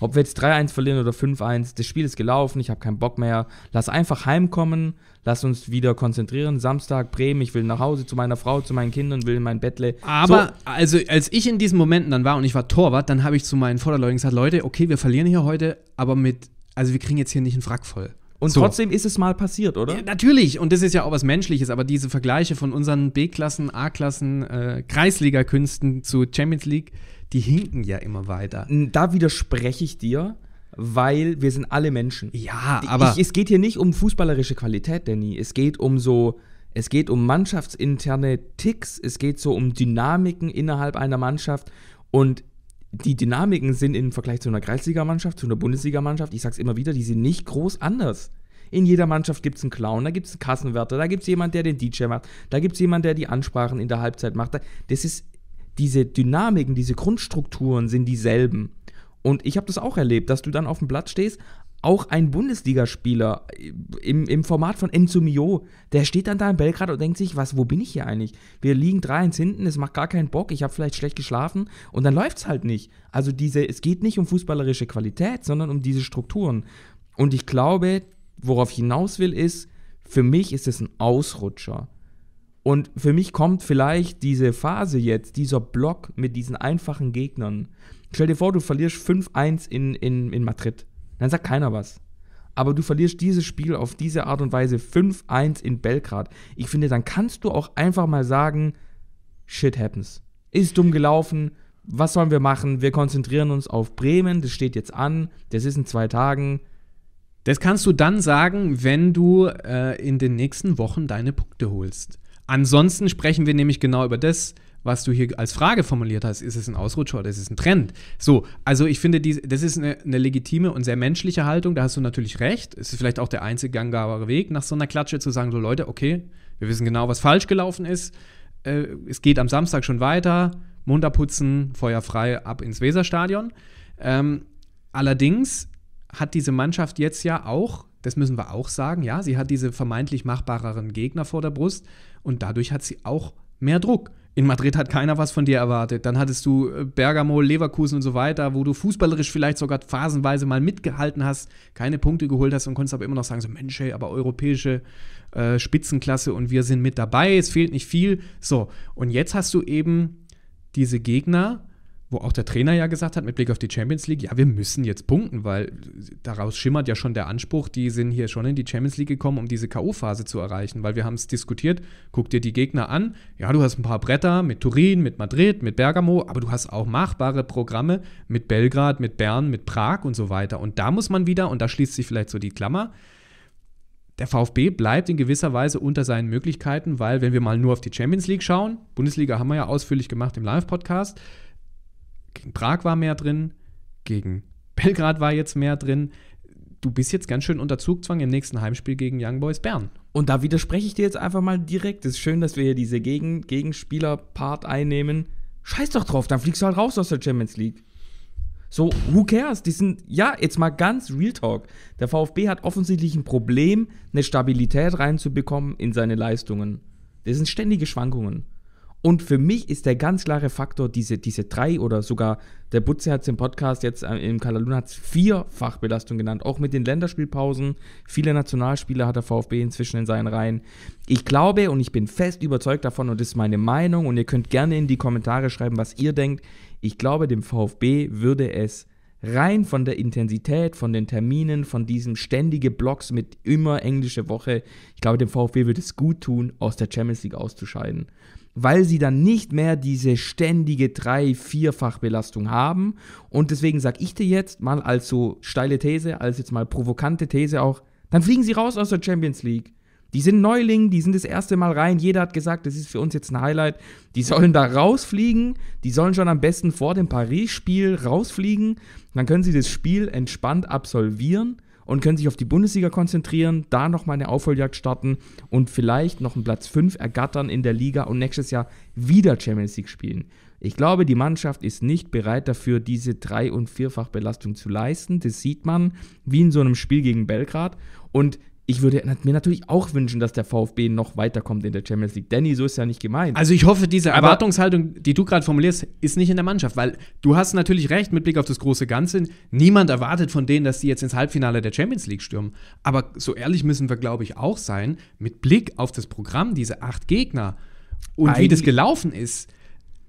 Ob wir jetzt 3-1 verlieren oder 5-1, das Spiel ist gelaufen, ich habe keinen Bock mehr. Lass einfach heimkommen, lass uns wieder konzentrieren. Samstag, Bremen, ich will nach Hause zu meiner Frau, zu meinen Kindern, will in mein Bettle. Aber, so. also als ich in diesen Momenten dann war und ich war Torwart, dann habe ich zu meinen Vorderleuten gesagt, Leute, okay, wir verlieren hier heute, aber mit, also wir kriegen jetzt hier nicht einen Wrack voll. Und so. trotzdem ist es mal passiert, oder? Ja, natürlich. Und das ist ja auch was Menschliches. Aber diese Vergleiche von unseren B-Klassen, A-Klassen, äh, Kreisliga-Künsten zu Champions League, die hinken ja immer weiter. Da widerspreche ich dir, weil wir sind alle Menschen. Ja, aber. Ich, es geht hier nicht um fußballerische Qualität, Danny. Es geht um so. Es geht um mannschaftsinterne Ticks, es geht so um Dynamiken innerhalb einer Mannschaft und die Dynamiken sind im Vergleich zu einer Kreisligamannschaft, zu einer Bundesligamannschaft, ich sag's immer wieder, die sind nicht groß anders. In jeder Mannschaft gibt es einen Clown, da gibt es einen Kassenwärter, da gibt es jemanden, der den DJ macht, da gibt es jemanden, der die Ansprachen in der Halbzeit macht. Das ist diese Dynamiken, diese Grundstrukturen sind dieselben. Und ich habe das auch erlebt, dass du dann auf dem Platz stehst, auch ein Bundesligaspieler äh, im, im Format von Enzo Mio, der steht dann da in Belgrad und denkt sich, was, wo bin ich hier eigentlich? Wir liegen 3-1 hinten, es macht gar keinen Bock, ich habe vielleicht schlecht geschlafen und dann läuft es halt nicht. Also diese, es geht nicht um fußballerische Qualität, sondern um diese Strukturen. Und ich glaube, worauf ich hinaus will, ist, für mich ist es ein Ausrutscher. Und für mich kommt vielleicht diese Phase jetzt, dieser Block mit diesen einfachen Gegnern. Stell dir vor, du verlierst 5-1 in, in, in Madrid. Dann sagt keiner was. Aber du verlierst dieses Spiel auf diese Art und Weise 5-1 in Belgrad. Ich finde, dann kannst du auch einfach mal sagen, shit happens. Ist dumm gelaufen, was sollen wir machen? Wir konzentrieren uns auf Bremen, das steht jetzt an, das ist in zwei Tagen. Das kannst du dann sagen, wenn du äh, in den nächsten Wochen deine Punkte holst. Ansonsten sprechen wir nämlich genau über das, was du hier als Frage formuliert hast. Ist es ein Ausrutscher oder ist es ein Trend? So, also ich finde, die, das ist eine, eine, legitime und sehr menschliche Haltung. Da hast du natürlich recht. Es ist vielleicht auch der einzige gangbare Weg, nach so einer Klatsche zu sagen: So, Leute, okay, wir wissen genau, was falsch gelaufen ist. Äh, es geht am Samstag schon weiter. Mund abputzen, Feuer frei, ab ins Weserstadion. Ähm, allerdings hat diese Mannschaft jetzt ja auch das müssen wir auch sagen, ja, sie hat diese vermeintlich machbareren Gegner vor der Brust, und dadurch hat sie auch mehr Druck. In Madrid hat keiner was von dir erwartet. Dann hattest du äh, Bergamo, Leverkusen und so weiter, wo du fußballerisch vielleicht sogar phasenweise mal mitgehalten hast, keine Punkte geholt hast und konntest aber immer noch sagen: so, Mensch, ey, aber europäische äh, Spitzenklasse und wir sind mit dabei, es fehlt nicht viel. So, und jetzt hast du eben diese Gegner, wo auch der Trainer ja gesagt hat, mit Blick auf die Champions League, ja, wir müssen jetzt punkten, weil daraus schimmert ja schon der Anspruch, die sind hier schon in die Champions League gekommen, um diese K.O.-Phase zu erreichen, weil wir haben es diskutiert, guck dir die Gegner an, ja, du hast ein paar Bretter mit Turin, mit Madrid, mit Bergamo, aber du hast auch machbare Programme mit Belgrad, mit Bern, mit Prag und so weiter. Und da muss man wieder, und da schließt sich vielleicht so die Klammer, der VfB bleibt in gewisser Weise unter seinen Möglichkeiten, weil wenn wir mal nur auf die Champions League schauen, Bundesliga haben wir ja ausführlich gemacht im Live-Podcast, gegen Prag war mehr drin, gegen Belgrad war jetzt mehr drin. Du bist jetzt ganz schön unter Zugzwang im nächsten Heimspiel gegen Young Boys Bern. Und da widerspreche ich dir jetzt einfach mal direkt. Es ist schön, dass wir hier diese gegen Gegenspieler-Part einnehmen. Scheiß doch drauf, dann fliegst du halt raus aus der Champions League. So, who cares? Die sind, ja, jetzt mal ganz Real Talk. Der VfB hat offensichtlich ein Problem, eine Stabilität reinzubekommen in seine Leistungen. Das sind ständige Schwankungen. Und für mich ist der ganz klare Faktor, diese, diese drei oder sogar der Butze hat es im Podcast jetzt äh, im Kalalun hat es vier Fachbelastungen genannt, auch mit den Länderspielpausen. Viele Nationalspieler hat der VfB inzwischen in seinen Reihen. Ich glaube und ich bin fest überzeugt davon und das ist meine Meinung und ihr könnt gerne in die Kommentare schreiben, was ihr denkt. Ich glaube, dem VfB würde es rein von der Intensität, von den Terminen, von diesem ständigen Blocks mit immer englische Woche, ich glaube, dem VfB würde es gut tun, aus der Champions League auszuscheiden weil sie dann nicht mehr diese ständige drei-, vierfach Belastung haben. Und deswegen sage ich dir jetzt mal als so steile These, als jetzt mal provokante These auch, dann fliegen sie raus aus der Champions League. Die sind Neuling, die sind das erste Mal rein. Jeder hat gesagt, das ist für uns jetzt ein Highlight. Die sollen da rausfliegen. Die sollen schon am besten vor dem Paris-Spiel rausfliegen. Dann können sie das Spiel entspannt absolvieren und können sich auf die Bundesliga konzentrieren, da nochmal eine Aufholjagd starten und vielleicht noch einen Platz 5 ergattern in der Liga und nächstes Jahr wieder Champions League spielen. Ich glaube, die Mannschaft ist nicht bereit dafür, diese Drei- und Belastung zu leisten. Das sieht man wie in so einem Spiel gegen Belgrad. Und ich würde mir natürlich auch wünschen, dass der VfB noch weiterkommt in der Champions League. Danny, so ist ja nicht gemeint. Also ich hoffe, diese Aber Erwartungshaltung, die du gerade formulierst, ist nicht in der Mannschaft, weil du hast natürlich recht mit Blick auf das große Ganze. Niemand erwartet von denen, dass sie jetzt ins Halbfinale der Champions League stürmen. Aber so ehrlich müssen wir, glaube ich, auch sein, mit Blick auf das Programm, diese acht Gegner und Eigentlich wie das gelaufen ist,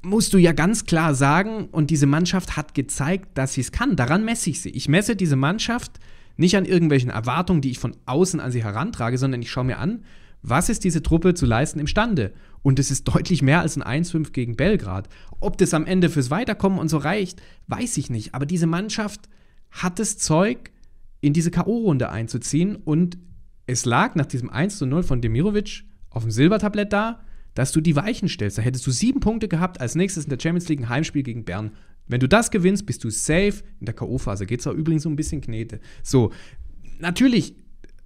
musst du ja ganz klar sagen, und diese Mannschaft hat gezeigt, dass sie es kann. Daran messe ich sie. Ich messe diese Mannschaft nicht an irgendwelchen Erwartungen, die ich von außen an sie herantrage, sondern ich schaue mir an, was ist diese Truppe zu leisten imstande? Und es ist deutlich mehr als ein 1-5 gegen Belgrad. Ob das am Ende fürs Weiterkommen und so reicht, weiß ich nicht. Aber diese Mannschaft hat das Zeug, in diese K.O.-Runde einzuziehen. Und es lag nach diesem 1-0 von Demirovic auf dem Silbertablett da, dass du die Weichen stellst. Da hättest du sieben Punkte gehabt, als nächstes in der Champions League ein Heimspiel gegen Bern. Wenn du das gewinnst, bist du safe. In der K.O.-Phase geht es auch übrigens um ein bisschen Knete. So, natürlich,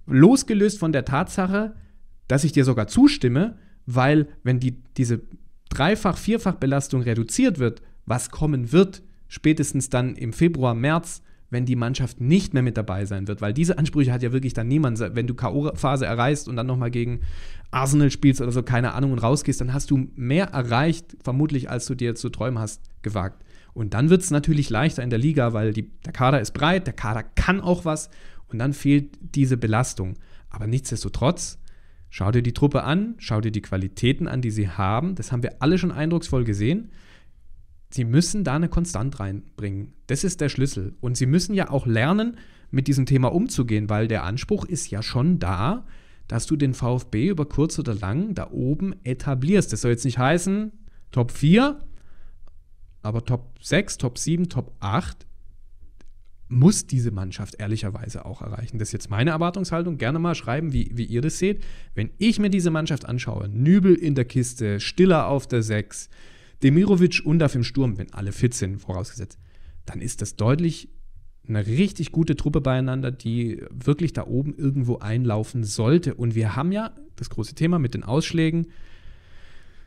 losgelöst von der Tatsache, dass ich dir sogar zustimme, weil wenn die, diese Dreifach-, Vierfach-Belastung reduziert wird, was kommen wird, spätestens dann im Februar, März, wenn die Mannschaft nicht mehr mit dabei sein wird, weil diese Ansprüche hat ja wirklich dann niemand. Wenn du K.O.-Phase erreichst und dann nochmal gegen Arsenal spielst oder so, keine Ahnung, und rausgehst, dann hast du mehr erreicht, vermutlich, als du dir zu träumen hast gewagt. Und dann wird es natürlich leichter in der Liga, weil die, der Kader ist breit, der Kader kann auch was und dann fehlt diese Belastung. Aber nichtsdestotrotz, schau dir die Truppe an, schau dir die Qualitäten an, die sie haben. Das haben wir alle schon eindrucksvoll gesehen. Sie müssen da eine Konstant reinbringen. Das ist der Schlüssel. Und sie müssen ja auch lernen, mit diesem Thema umzugehen, weil der Anspruch ist ja schon da, dass du den VfB über kurz oder lang da oben etablierst. Das soll jetzt nicht heißen, Top 4, aber Top 6, Top 7, Top 8 muss diese Mannschaft ehrlicherweise auch erreichen. Das ist jetzt meine Erwartungshaltung. Gerne mal schreiben, wie, wie ihr das seht. Wenn ich mir diese Mannschaft anschaue, Nübel in der Kiste, Stiller auf der 6, Demirovic Undaf im Sturm, wenn alle fit sind, vorausgesetzt, dann ist das deutlich eine richtig gute Truppe beieinander, die wirklich da oben irgendwo einlaufen sollte. Und wir haben ja das große Thema mit den Ausschlägen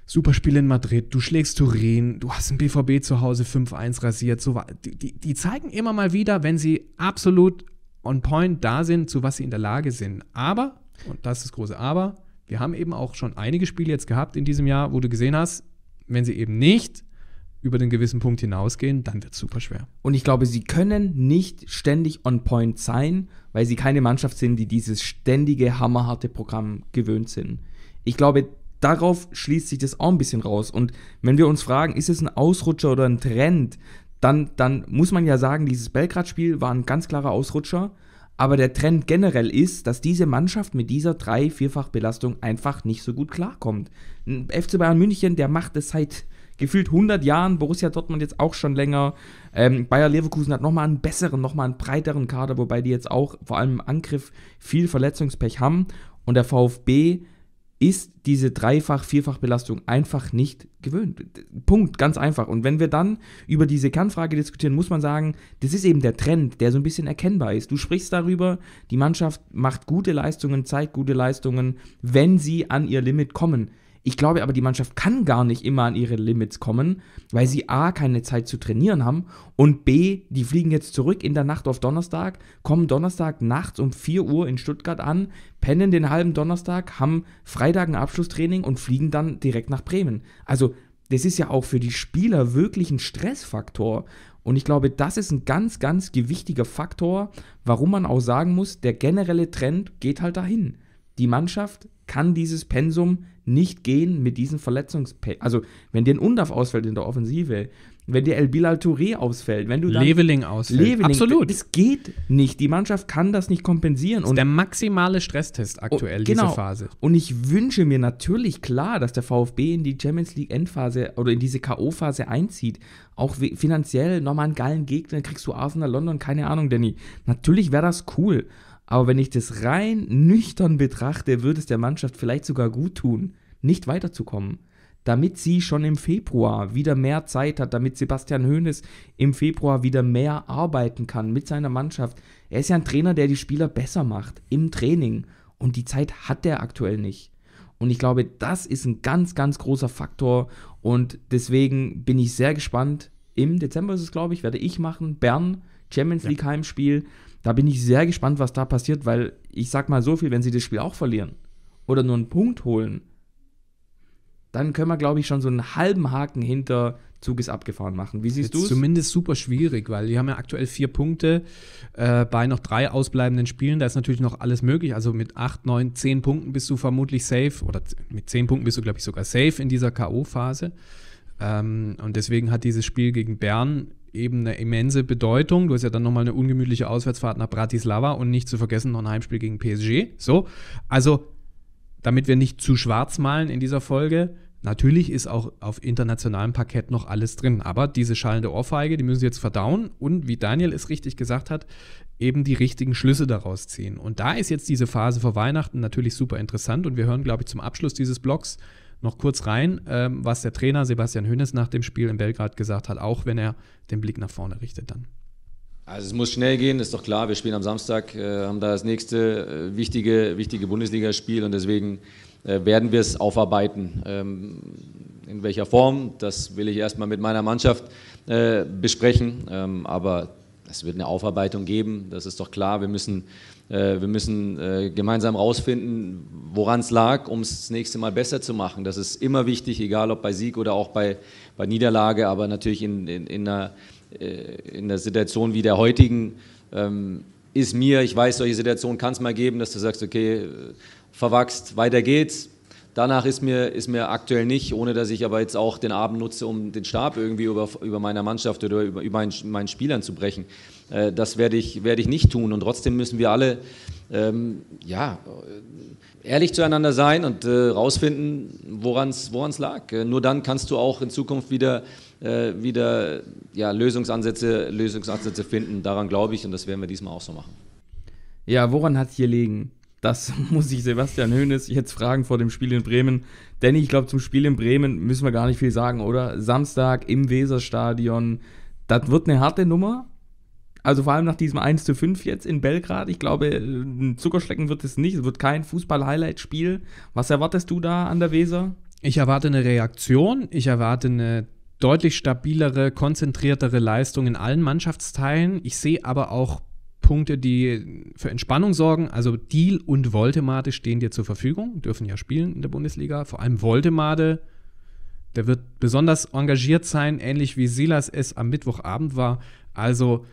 super Spiel in Madrid, du schlägst Turin, du hast den BVB zu Hause 5-1 rasiert. So, die, die, die zeigen immer mal wieder, wenn sie absolut on point da sind, zu was sie in der Lage sind. Aber, und das ist das große Aber, wir haben eben auch schon einige Spiele jetzt gehabt in diesem Jahr, wo du gesehen hast, wenn sie eben nicht über den gewissen Punkt hinausgehen, dann wird es super schwer. Und ich glaube, sie können nicht ständig on point sein, weil sie keine Mannschaft sind, die dieses ständige, hammerharte Programm gewöhnt sind. Ich glaube, darauf schließt sich das auch ein bisschen raus. Und wenn wir uns fragen, ist es ein Ausrutscher oder ein Trend, dann, dann muss man ja sagen, dieses Belgrad-Spiel war ein ganz klarer Ausrutscher. Aber der Trend generell ist, dass diese Mannschaft mit dieser drei-, vierfach Belastung einfach nicht so gut klarkommt. Ein FC Bayern München, der macht es seit gefühlt 100 Jahren, Borussia Dortmund jetzt auch schon länger. Ähm, Bayer Leverkusen hat nochmal einen besseren, nochmal einen breiteren Kader, wobei die jetzt auch vor allem im Angriff viel Verletzungspech haben. Und der VfB ist diese Dreifach-, Vierfachbelastung einfach nicht gewöhnt. Punkt, ganz einfach. Und wenn wir dann über diese Kernfrage diskutieren, muss man sagen, das ist eben der Trend, der so ein bisschen erkennbar ist. Du sprichst darüber, die Mannschaft macht gute Leistungen, zeigt gute Leistungen, wenn sie an ihr Limit kommen. Ich glaube aber, die Mannschaft kann gar nicht immer an ihre Limits kommen, weil sie A, keine Zeit zu trainieren haben und B, die fliegen jetzt zurück in der Nacht auf Donnerstag, kommen Donnerstag nachts um 4 Uhr in Stuttgart an, pennen den halben Donnerstag, haben Freitag ein Abschlusstraining und fliegen dann direkt nach Bremen. Also, das ist ja auch für die Spieler wirklich ein Stressfaktor. Und ich glaube, das ist ein ganz, ganz gewichtiger Faktor, warum man auch sagen muss, der generelle Trend geht halt dahin. Die Mannschaft kann dieses Pensum nicht gehen mit diesen Verletzungspech. Also, wenn dir ein Undaf ausfällt in der Offensive, wenn dir El Bilal Touré ausfällt, wenn du dann Leveling ausfällt. Leveling, Absolut. Das geht nicht. Die Mannschaft kann das nicht kompensieren. Das ist der maximale Stresstest aktuell, oh, genau. diese Phase. Und ich wünsche mir natürlich klar, dass der VfB in die Champions League Endphase oder in diese K.O.-Phase einzieht. Auch finanziell nochmal einen geilen Gegner, kriegst du Arsenal London, keine Ahnung, Danny. Natürlich wäre das cool. Aber wenn ich das rein nüchtern betrachte, würde es der Mannschaft vielleicht sogar gut tun, nicht weiterzukommen. Damit sie schon im Februar wieder mehr Zeit hat, damit Sebastian Hoeneß im Februar wieder mehr arbeiten kann mit seiner Mannschaft. Er ist ja ein Trainer, der die Spieler besser macht im Training. Und die Zeit hat er aktuell nicht. Und ich glaube, das ist ein ganz, ganz großer Faktor. Und deswegen bin ich sehr gespannt. Im Dezember ist es, glaube ich, werde ich machen. Bern, Champions League Heimspiel. Da bin ich sehr gespannt, was da passiert, weil ich sag mal so viel, wenn sie das Spiel auch verlieren oder nur einen Punkt holen, dann können wir, glaube ich, schon so einen halben Haken hinter Zug ist abgefahren machen. Wie siehst du es? Zumindest super schwierig, weil die haben ja aktuell vier Punkte äh, bei noch drei ausbleibenden Spielen. Da ist natürlich noch alles möglich. Also mit acht, neun, zehn Punkten bist du vermutlich safe oder mit zehn Punkten bist du, glaube ich, sogar safe in dieser K.O.-Phase. Ähm, und deswegen hat dieses Spiel gegen Bern eben eine immense Bedeutung. Du hast ja dann nochmal eine ungemütliche Auswärtsfahrt nach Bratislava und nicht zu vergessen noch ein Heimspiel gegen PSG. So, also damit wir nicht zu schwarz malen in dieser Folge, Natürlich ist auch auf internationalem Parkett noch alles drin, aber diese schallende Ohrfeige, die müssen sie jetzt verdauen und wie Daniel es richtig gesagt hat, eben die richtigen Schlüsse daraus ziehen. Und da ist jetzt diese Phase vor Weihnachten natürlich super interessant und wir hören, glaube ich, zum Abschluss dieses Blogs noch kurz rein, ähm, was der Trainer Sebastian Hönes nach dem Spiel in Belgrad gesagt hat, auch wenn er den Blick nach vorne richtet dann. Also es muss schnell gehen, ist doch klar. Wir spielen am Samstag, äh, haben da das nächste äh, wichtige, wichtige Bundesligaspiel und deswegen äh, werden wir es aufarbeiten. Ähm, in welcher Form, das will ich erstmal mit meiner Mannschaft äh, besprechen. Ähm, aber es wird eine Aufarbeitung geben, das ist doch klar. Wir müssen äh, wir müssen äh, gemeinsam rausfinden, woran es lag, um es das nächste Mal besser zu machen. Das ist immer wichtig, egal ob bei Sieg oder auch bei, bei Niederlage, aber natürlich in, in, in, einer, äh, in einer Situation wie der heutigen ähm, ist mir, ich weiß, solche Situationen kann es mal geben, dass du sagst, okay, verwachst, weiter geht's, Danach ist mir, ist mir aktuell nicht, ohne dass ich aber jetzt auch den Abend nutze, um den Stab irgendwie über, über meiner Mannschaft oder über, über meinen, meinen Spielern zu brechen. Äh, das werde ich, werd ich nicht tun. Und trotzdem müssen wir alle ähm, ja, äh, ehrlich zueinander sein und äh, rausfinden, woran es lag. Äh, nur dann kannst du auch in Zukunft wieder, äh, wieder ja, Lösungsansätze, Lösungsansätze finden. Daran glaube ich und das werden wir diesmal auch so machen. Ja, woran hat es hier liegen? Das muss ich Sebastian Hoeneß jetzt fragen vor dem Spiel in Bremen. Denn ich glaube, zum Spiel in Bremen müssen wir gar nicht viel sagen, oder? Samstag im Weserstadion. Das wird eine harte Nummer. Also vor allem nach diesem 1 zu 5 jetzt in Belgrad. Ich glaube, ein Zuckerschlecken wird es nicht. Es wird kein Fußball-Highlight-Spiel. Was erwartest du da an der Weser? Ich erwarte eine Reaktion. Ich erwarte eine deutlich stabilere, konzentriertere Leistung in allen Mannschaftsteilen. Ich sehe aber auch Punkte, die für Entspannung sorgen. Also Deal und Voltemade stehen dir zur Verfügung, dürfen ja spielen in der Bundesliga. Vor allem Voltemade, der wird besonders engagiert sein, ähnlich wie Silas es am Mittwochabend war. Also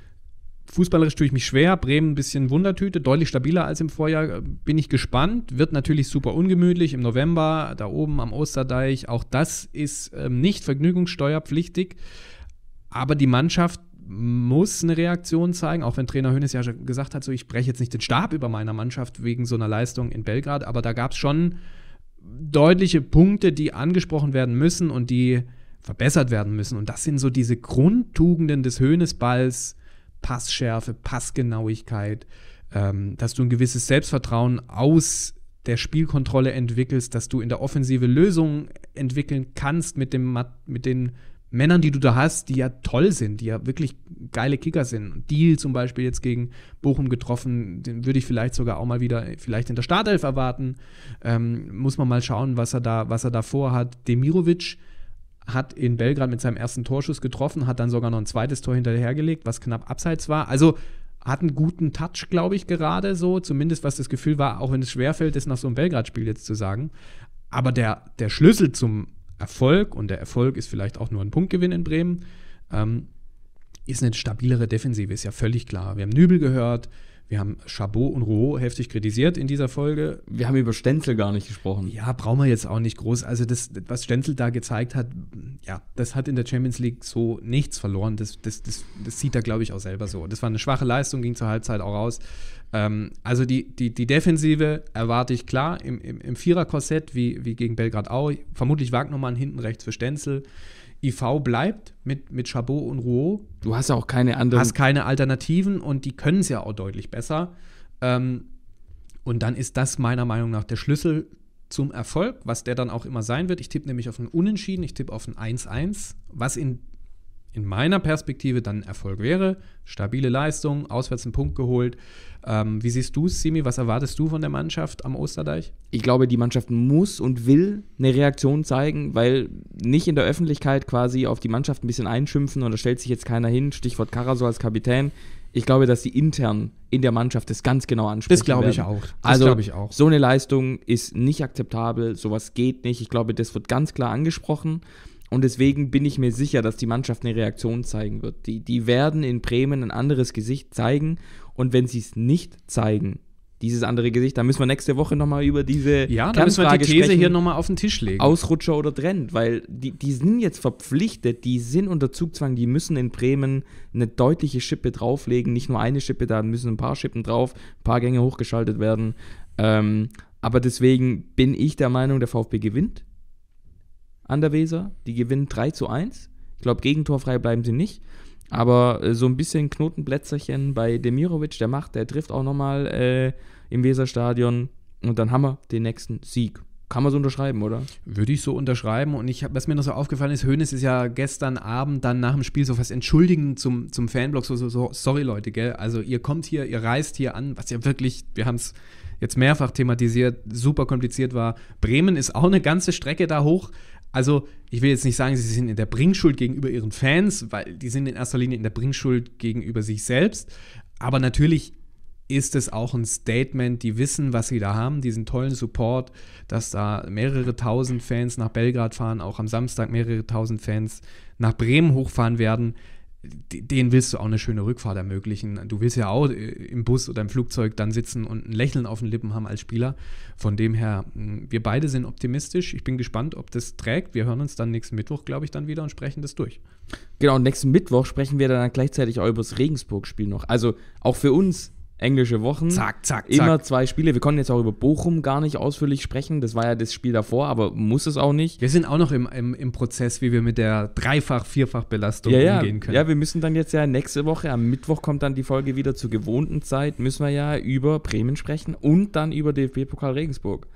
fußballerisch tue ich mich schwer. Bremen ein bisschen Wundertüte, deutlich stabiler als im Vorjahr. Bin ich gespannt. Wird natürlich super ungemütlich im November, da oben am Osterdeich. Auch das ist ähm, nicht vergnügungssteuerpflichtig. Aber die Mannschaft muss eine Reaktion zeigen, auch wenn Trainer Hönes ja gesagt hat, so ich breche jetzt nicht den Stab über meiner Mannschaft wegen so einer Leistung in Belgrad, aber da gab es schon deutliche Punkte, die angesprochen werden müssen und die verbessert werden müssen. Und das sind so diese Grundtugenden des Höhnesballs, Passschärfe, Passgenauigkeit, ähm, dass du ein gewisses Selbstvertrauen aus der Spielkontrolle entwickelst, dass du in der Offensive Lösungen entwickeln kannst mit, dem, mit den Männern, die du da hast, die ja toll sind, die ja wirklich geile Kicker sind. Deal zum Beispiel jetzt gegen Bochum getroffen, den würde ich vielleicht sogar auch mal wieder vielleicht in der Startelf erwarten. Ähm, muss man mal schauen, was er da, was er da vorhat. Demirovic hat in Belgrad mit seinem ersten Torschuss getroffen, hat dann sogar noch ein zweites Tor hinterhergelegt, was knapp abseits war. Also hat einen guten Touch, glaube ich, gerade so, zumindest was das Gefühl war, auch wenn es schwerfällt, das nach so einem Belgrad-Spiel jetzt zu sagen. Aber der, der Schlüssel zum Erfolg, und der Erfolg ist vielleicht auch nur ein Punktgewinn in Bremen, ähm, ist eine stabilere Defensive, ist ja völlig klar. Wir haben Nübel gehört, wir haben Chabot und Rouault heftig kritisiert in dieser Folge. Wir haben über Stenzel gar nicht gesprochen. Ja, brauchen wir jetzt auch nicht groß. Also, das, was Stenzel da gezeigt hat, ja, das hat in der Champions League so nichts verloren. Das, das, das, das sieht er, glaube ich, auch selber so. Das war eine schwache Leistung, ging zur Halbzeit auch raus. Ähm, also die, die, die Defensive erwarte ich klar im, im, im Vierer-Korsett, wie, wie gegen Belgrad auch. Vermutlich Wagnermann hinten rechts für Stenzel. IV bleibt mit, mit Chabot und Rouault. Du hast ja auch keine anderen. Hast keine Alternativen und die können es ja auch deutlich besser. Ähm, und dann ist das meiner Meinung nach der Schlüssel zum Erfolg, was der dann auch immer sein wird. Ich tippe nämlich auf einen Unentschieden, ich tippe auf ein 1-1, was in in meiner Perspektive dann ein Erfolg wäre. Stabile Leistung, auswärts einen Punkt geholt. Ähm, wie siehst du es, Simi? Was erwartest du von der Mannschaft am Osterdeich? Ich glaube, die Mannschaft muss und will eine Reaktion zeigen, weil nicht in der Öffentlichkeit quasi auf die Mannschaft ein bisschen einschimpfen und da stellt sich jetzt keiner hin. Stichwort Karaso als Kapitän. Ich glaube, dass die intern in der Mannschaft das ganz genau ansprechen. Das glaube ich auch. Das also, ich auch. so eine Leistung ist nicht akzeptabel. Sowas geht nicht. Ich glaube, das wird ganz klar angesprochen. Und deswegen bin ich mir sicher, dass die Mannschaft eine Reaktion zeigen wird. Die, die werden in Bremen ein anderes Gesicht zeigen. Und wenn sie es nicht zeigen, dieses andere Gesicht, dann müssen wir nächste Woche nochmal über diese Ja, da müssen wir die These sprechen, hier nochmal auf den Tisch legen. Ausrutscher oder Trend, weil die, die sind jetzt verpflichtet, die sind unter Zugzwang, die müssen in Bremen eine deutliche Schippe drauflegen. Nicht nur eine Schippe, da müssen ein paar Schippen drauf, ein paar Gänge hochgeschaltet werden. Ähm, aber deswegen bin ich der Meinung, der VfB gewinnt an der Weser. Die gewinnen 3 zu 1. Ich glaube, gegentorfrei bleiben sie nicht. Aber äh, so ein bisschen Knotenplätzerchen bei Demirovic, der macht, der trifft auch nochmal äh, im Weserstadion. Und dann haben wir den nächsten Sieg. Kann man so unterschreiben, oder? Würde ich so unterschreiben. Und ich hab, was mir noch so aufgefallen ist, Hönes ist ja gestern Abend dann nach dem Spiel so fast entschuldigend zum, zum Fanblock. So, so, so, sorry, Leute, gell? Also ihr kommt hier, ihr reist hier an, was ja wirklich, wir haben es jetzt mehrfach thematisiert, super kompliziert war. Bremen ist auch eine ganze Strecke da hoch. Also, ich will jetzt nicht sagen, sie sind in der Bringschuld gegenüber ihren Fans, weil die sind in erster Linie in der Bringschuld gegenüber sich selbst. Aber natürlich ist es auch ein Statement, die wissen, was sie da haben, diesen tollen Support, dass da mehrere tausend Fans nach Belgrad fahren, auch am Samstag mehrere tausend Fans nach Bremen hochfahren werden denen willst du auch eine schöne Rückfahrt ermöglichen. Du willst ja auch äh, im Bus oder im Flugzeug dann sitzen und ein Lächeln auf den Lippen haben als Spieler. Von dem her, hm, wir beide sind optimistisch. Ich bin gespannt, ob das trägt. Wir hören uns dann nächsten Mittwoch, glaube ich, dann wieder und sprechen das durch. Genau, und nächsten Mittwoch sprechen wir dann gleichzeitig auch über das Regensburg-Spiel noch. Also auch für uns englische Wochen. Zack, zack, zack. Immer zwei Spiele. Wir konnten jetzt auch über Bochum gar nicht ausführlich sprechen. Das war ja das Spiel davor, aber muss es auch nicht. Wir sind auch noch im, im, im Prozess, wie wir mit der Dreifach-, Vierfach-Belastung ja, umgehen können. Ja, wir müssen dann jetzt ja nächste Woche, am Mittwoch kommt dann die Folge wieder zur gewohnten Zeit, müssen wir ja über Bremen sprechen und dann über DFB-Pokal Regensburg.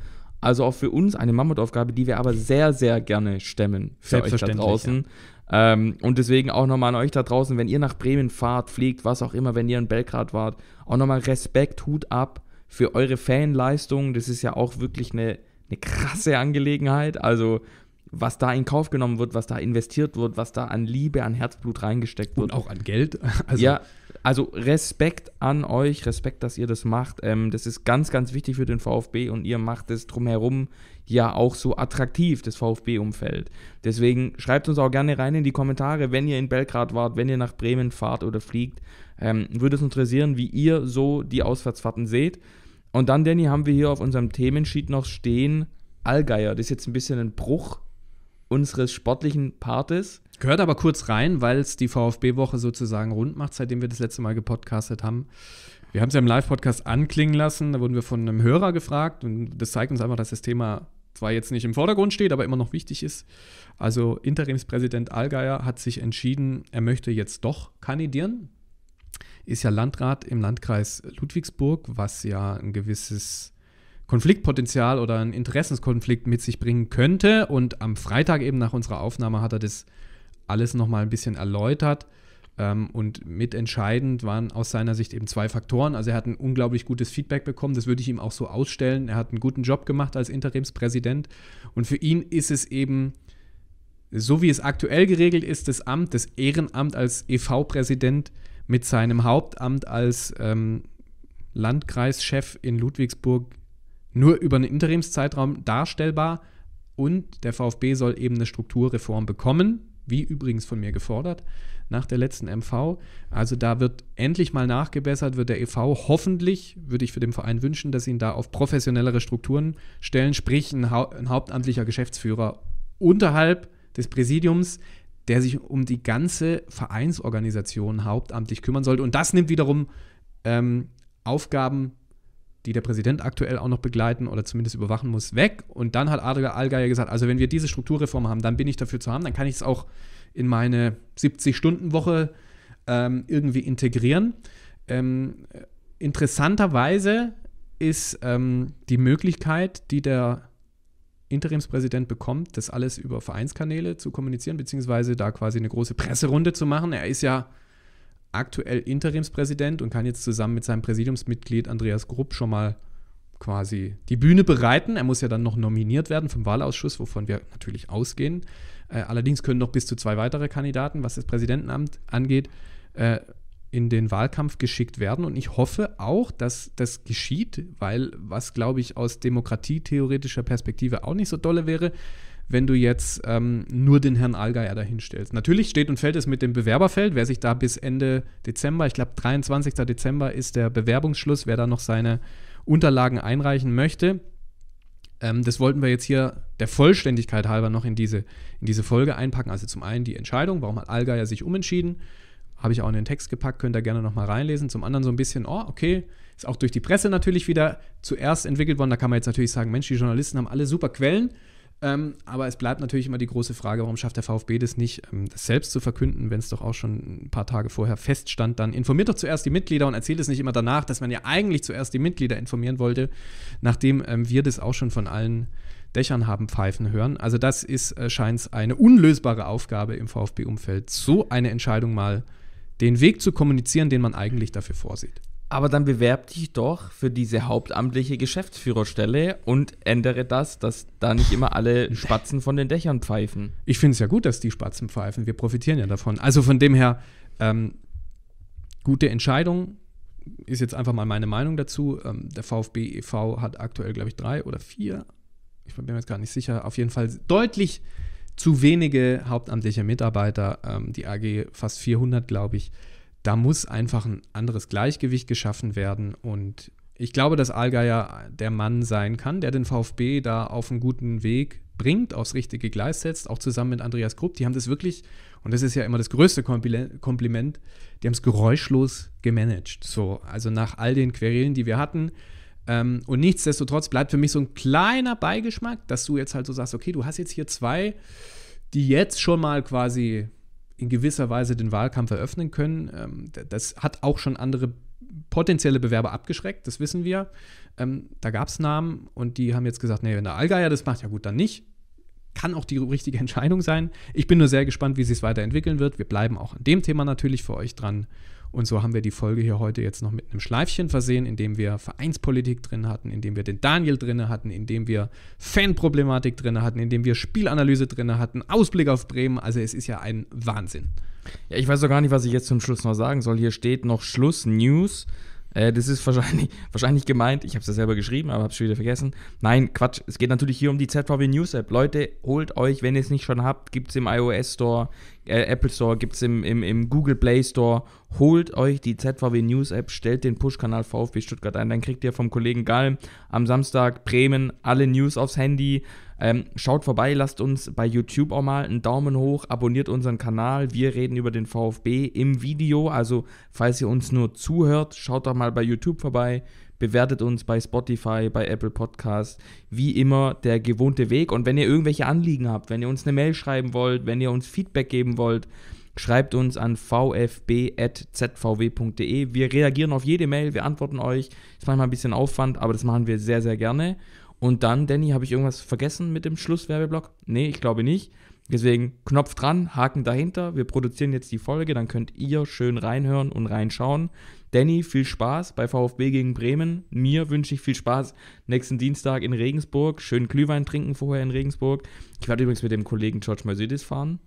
Also auch für uns eine Mammutaufgabe, die wir aber sehr, sehr gerne stemmen für euch da draußen. Ja. Ähm, und deswegen auch nochmal an euch da draußen, wenn ihr nach Bremen fahrt, fliegt, was auch immer, wenn ihr in Belgrad wart, auch nochmal Respekt, Hut ab für eure Fanleistung. Das ist ja auch wirklich eine, eine krasse Angelegenheit. Also was da in Kauf genommen wird, was da investiert wird, was da an Liebe, an Herzblut reingesteckt wird. Und auch an Geld. Also ja, also Respekt an euch, Respekt, dass ihr das macht. Ähm, das ist ganz, ganz wichtig für den VfB und ihr macht es drumherum ja auch so attraktiv, das VfB-Umfeld. Deswegen schreibt uns auch gerne rein in die Kommentare, wenn ihr in Belgrad wart, wenn ihr nach Bremen fahrt oder fliegt. Ähm, würde es interessieren, wie ihr so die Auswärtsfahrten seht. Und dann, Danny, haben wir hier auf unserem Themensheet noch stehen Allgeier. Das ist jetzt ein bisschen ein Bruch unseres sportlichen Partes. Gehört aber kurz rein, weil es die VfB-Woche sozusagen rund macht, seitdem wir das letzte Mal gepodcastet haben. Wir haben es ja im Live-Podcast anklingen lassen, da wurden wir von einem Hörer gefragt und das zeigt uns einfach, dass das Thema zwar jetzt nicht im Vordergrund steht, aber immer noch wichtig ist. Also Interimspräsident Allgeier hat sich entschieden, er möchte jetzt doch kandidieren. Ist ja Landrat im Landkreis Ludwigsburg, was ja ein gewisses Konfliktpotenzial oder einen Interessenskonflikt mit sich bringen könnte. Und am Freitag eben nach unserer Aufnahme hat er das alles nochmal ein bisschen erläutert. Ähm, und mitentscheidend waren aus seiner Sicht eben zwei Faktoren. Also er hat ein unglaublich gutes Feedback bekommen, das würde ich ihm auch so ausstellen. Er hat einen guten Job gemacht als Interimspräsident. Und für ihn ist es eben, so wie es aktuell geregelt ist, das Amt, das Ehrenamt als EV-Präsident mit seinem Hauptamt als ähm, Landkreischef in Ludwigsburg nur über einen Interimszeitraum darstellbar. Und der VfB soll eben eine Strukturreform bekommen, wie übrigens von mir gefordert nach der letzten MV. Also da wird endlich mal nachgebessert, wird der EV hoffentlich, würde ich für den Verein wünschen, dass sie ihn da auf professionellere Strukturen stellen, sprich ein, hau ein hauptamtlicher Geschäftsführer unterhalb des Präsidiums, der sich um die ganze Vereinsorganisation hauptamtlich kümmern sollte. Und das nimmt wiederum ähm, Aufgaben, die der Präsident aktuell auch noch begleiten oder zumindest überwachen muss, weg. Und dann hat Adria Allgeier gesagt, also wenn wir diese Strukturreform haben, dann bin ich dafür zu haben, dann kann ich es auch in meine 70-Stunden-Woche ähm, irgendwie integrieren. Ähm, interessanterweise ist ähm, die Möglichkeit, die der Interimspräsident bekommt, das alles über Vereinskanäle zu kommunizieren, beziehungsweise da quasi eine große Presserunde zu machen. Er ist ja aktuell Interimspräsident und kann jetzt zusammen mit seinem Präsidiumsmitglied Andreas Grupp schon mal quasi die Bühne bereiten. Er muss ja dann noch nominiert werden vom Wahlausschuss, wovon wir natürlich ausgehen. Äh, allerdings können noch bis zu zwei weitere Kandidaten, was das Präsidentenamt angeht, äh, in den Wahlkampf geschickt werden. Und ich hoffe auch, dass das geschieht, weil was, glaube ich, aus demokratietheoretischer Perspektive auch nicht so dolle wäre, wenn du jetzt ähm, nur den Herrn Allgeier dahinstellst. Natürlich steht und fällt es mit dem Bewerberfeld. Wer sich da bis Ende Dezember, ich glaube 23. Dezember ist der Bewerbungsschluss, wer da noch seine Unterlagen einreichen möchte, ähm, das wollten wir jetzt hier der Vollständigkeit halber noch in diese, in diese Folge einpacken. Also zum einen die Entscheidung, warum hat Allgeier sich umentschieden? Habe ich auch in den Text gepackt, könnt ihr gerne nochmal reinlesen. Zum anderen so ein bisschen, oh, okay, ist auch durch die Presse natürlich wieder zuerst entwickelt worden. Da kann man jetzt natürlich sagen, Mensch, die Journalisten haben alle super Quellen. Ähm, aber es bleibt natürlich immer die große Frage, warum schafft der VfB das nicht, ähm, das selbst zu verkünden, wenn es doch auch schon ein paar Tage vorher feststand. Dann informiert doch zuerst die Mitglieder und erzählt es nicht immer danach, dass man ja eigentlich zuerst die Mitglieder informieren wollte, nachdem ähm, wir das auch schon von allen Dächern haben pfeifen hören. Also das ist äh, scheint eine unlösbare Aufgabe im VfB-Umfeld, so eine Entscheidung mal den Weg zu kommunizieren, den man eigentlich dafür vorsieht. Aber dann bewerb dich doch für diese hauptamtliche Geschäftsführerstelle und ändere das, dass da nicht immer alle Spatzen von den Dächern pfeifen. Ich finde es ja gut, dass die Spatzen pfeifen. Wir profitieren ja davon. Also von dem her, ähm, gute Entscheidung ist jetzt einfach mal meine Meinung dazu. Ähm, der VfB e.V. hat aktuell, glaube ich, drei oder vier. Ich bin mir jetzt gar nicht sicher. Auf jeden Fall deutlich zu wenige hauptamtliche Mitarbeiter. Ähm, die AG fast 400, glaube ich da muss einfach ein anderes Gleichgewicht geschaffen werden und ich glaube, dass Allgeier der Mann sein kann, der den VfB da auf einen guten Weg bringt, aufs richtige Gleis setzt, auch zusammen mit Andreas Krupp. Die haben das wirklich, und das ist ja immer das größte Kompliment, die haben es geräuschlos gemanagt. So, also nach all den Querelen, die wir hatten. Ähm, und nichtsdestotrotz bleibt für mich so ein kleiner Beigeschmack, dass du jetzt halt so sagst, okay, du hast jetzt hier zwei, die jetzt schon mal quasi in gewisser Weise den Wahlkampf eröffnen können. Ähm, das hat auch schon andere potenzielle Bewerber abgeschreckt, das wissen wir. Ähm, da gab es Namen und die haben jetzt gesagt, nee, wenn der Allgeier das macht, ja gut, dann nicht. Kann auch die richtige Entscheidung sein. Ich bin nur sehr gespannt, wie sich es weiterentwickeln wird. Wir bleiben auch an dem Thema natürlich für euch dran. Und so haben wir die Folge hier heute jetzt noch mit einem Schleifchen versehen, indem wir Vereinspolitik drin hatten, indem wir den Daniel drin hatten, indem wir Fanproblematik drin hatten, indem wir Spielanalyse drin hatten, Ausblick auf Bremen. Also es ist ja ein Wahnsinn. Ja, ich weiß auch gar nicht, was ich jetzt zum Schluss noch sagen soll. Hier steht noch Schluss, News. Äh, das ist wahrscheinlich, wahrscheinlich gemeint, ich habe es ja selber geschrieben, aber habe es schon wieder vergessen. Nein, Quatsch, es geht natürlich hier um die ZVW News App. Leute, holt euch, wenn ihr es nicht schon habt, gibt es im iOS Store, äh, Apple Store, gibt es im, im, im Google Play Store Holt euch die ZVW News App, stellt den Push-Kanal VfB Stuttgart ein. Dann kriegt ihr vom Kollegen Galm am Samstag Bremen alle News aufs Handy. Ähm, schaut vorbei, lasst uns bei YouTube auch mal einen Daumen hoch, abonniert unseren Kanal. Wir reden über den VfB im Video. Also, falls ihr uns nur zuhört, schaut doch mal bei YouTube vorbei bewertet uns bei Spotify, bei Apple Podcasts, wie immer der gewohnte Weg. Und wenn ihr irgendwelche Anliegen habt, wenn ihr uns eine Mail schreiben wollt, wenn ihr uns Feedback geben wollt, Schreibt uns an vfb.zvw.de. Wir reagieren auf jede Mail, wir antworten euch. Das ist manchmal ein bisschen Aufwand, aber das machen wir sehr, sehr gerne. Und dann, Danny, habe ich irgendwas vergessen mit dem Schlusswerbeblock? Nee, ich glaube nicht. Deswegen Knopf dran, Haken dahinter. Wir produzieren jetzt die Folge, dann könnt ihr schön reinhören und reinschauen. Danny, viel Spaß bei VfB gegen Bremen. Mir wünsche ich viel Spaß nächsten Dienstag in Regensburg. Schön Glühwein trinken vorher in Regensburg. Ich werde übrigens mit dem Kollegen George Mercedes fahren.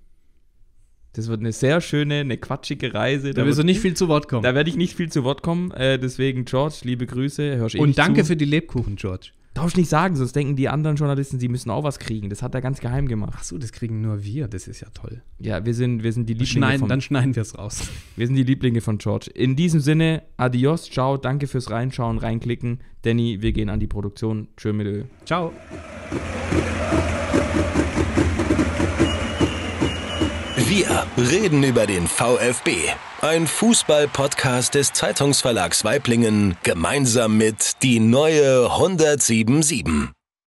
Das wird eine sehr schöne, eine quatschige Reise. Da, da wirst du nicht viel zu Wort kommen. Da werde ich nicht viel zu Wort kommen. Äh, deswegen, George, liebe Grüße. Hörst eh Und danke zu. für die Lebkuchen, George. Darfst nicht sagen, sonst denken die anderen Journalisten, sie müssen auch was kriegen. Das hat er ganz geheim gemacht. Ach so, das kriegen nur wir. Das ist ja toll. Ja, wir sind, wir sind die Lieblinge. Schneiden, von, dann schneiden wir es raus. Wir sind die Lieblinge von George. In diesem Sinne, adios, ciao, danke fürs Reinschauen, reinklicken. Danny, wir gehen an die Produktion. Tschö, mit Ciao. Wir reden über den VfB. Ein Fußball-Podcast des Zeitungsverlags Weiblingen gemeinsam mit Die Neue 1077.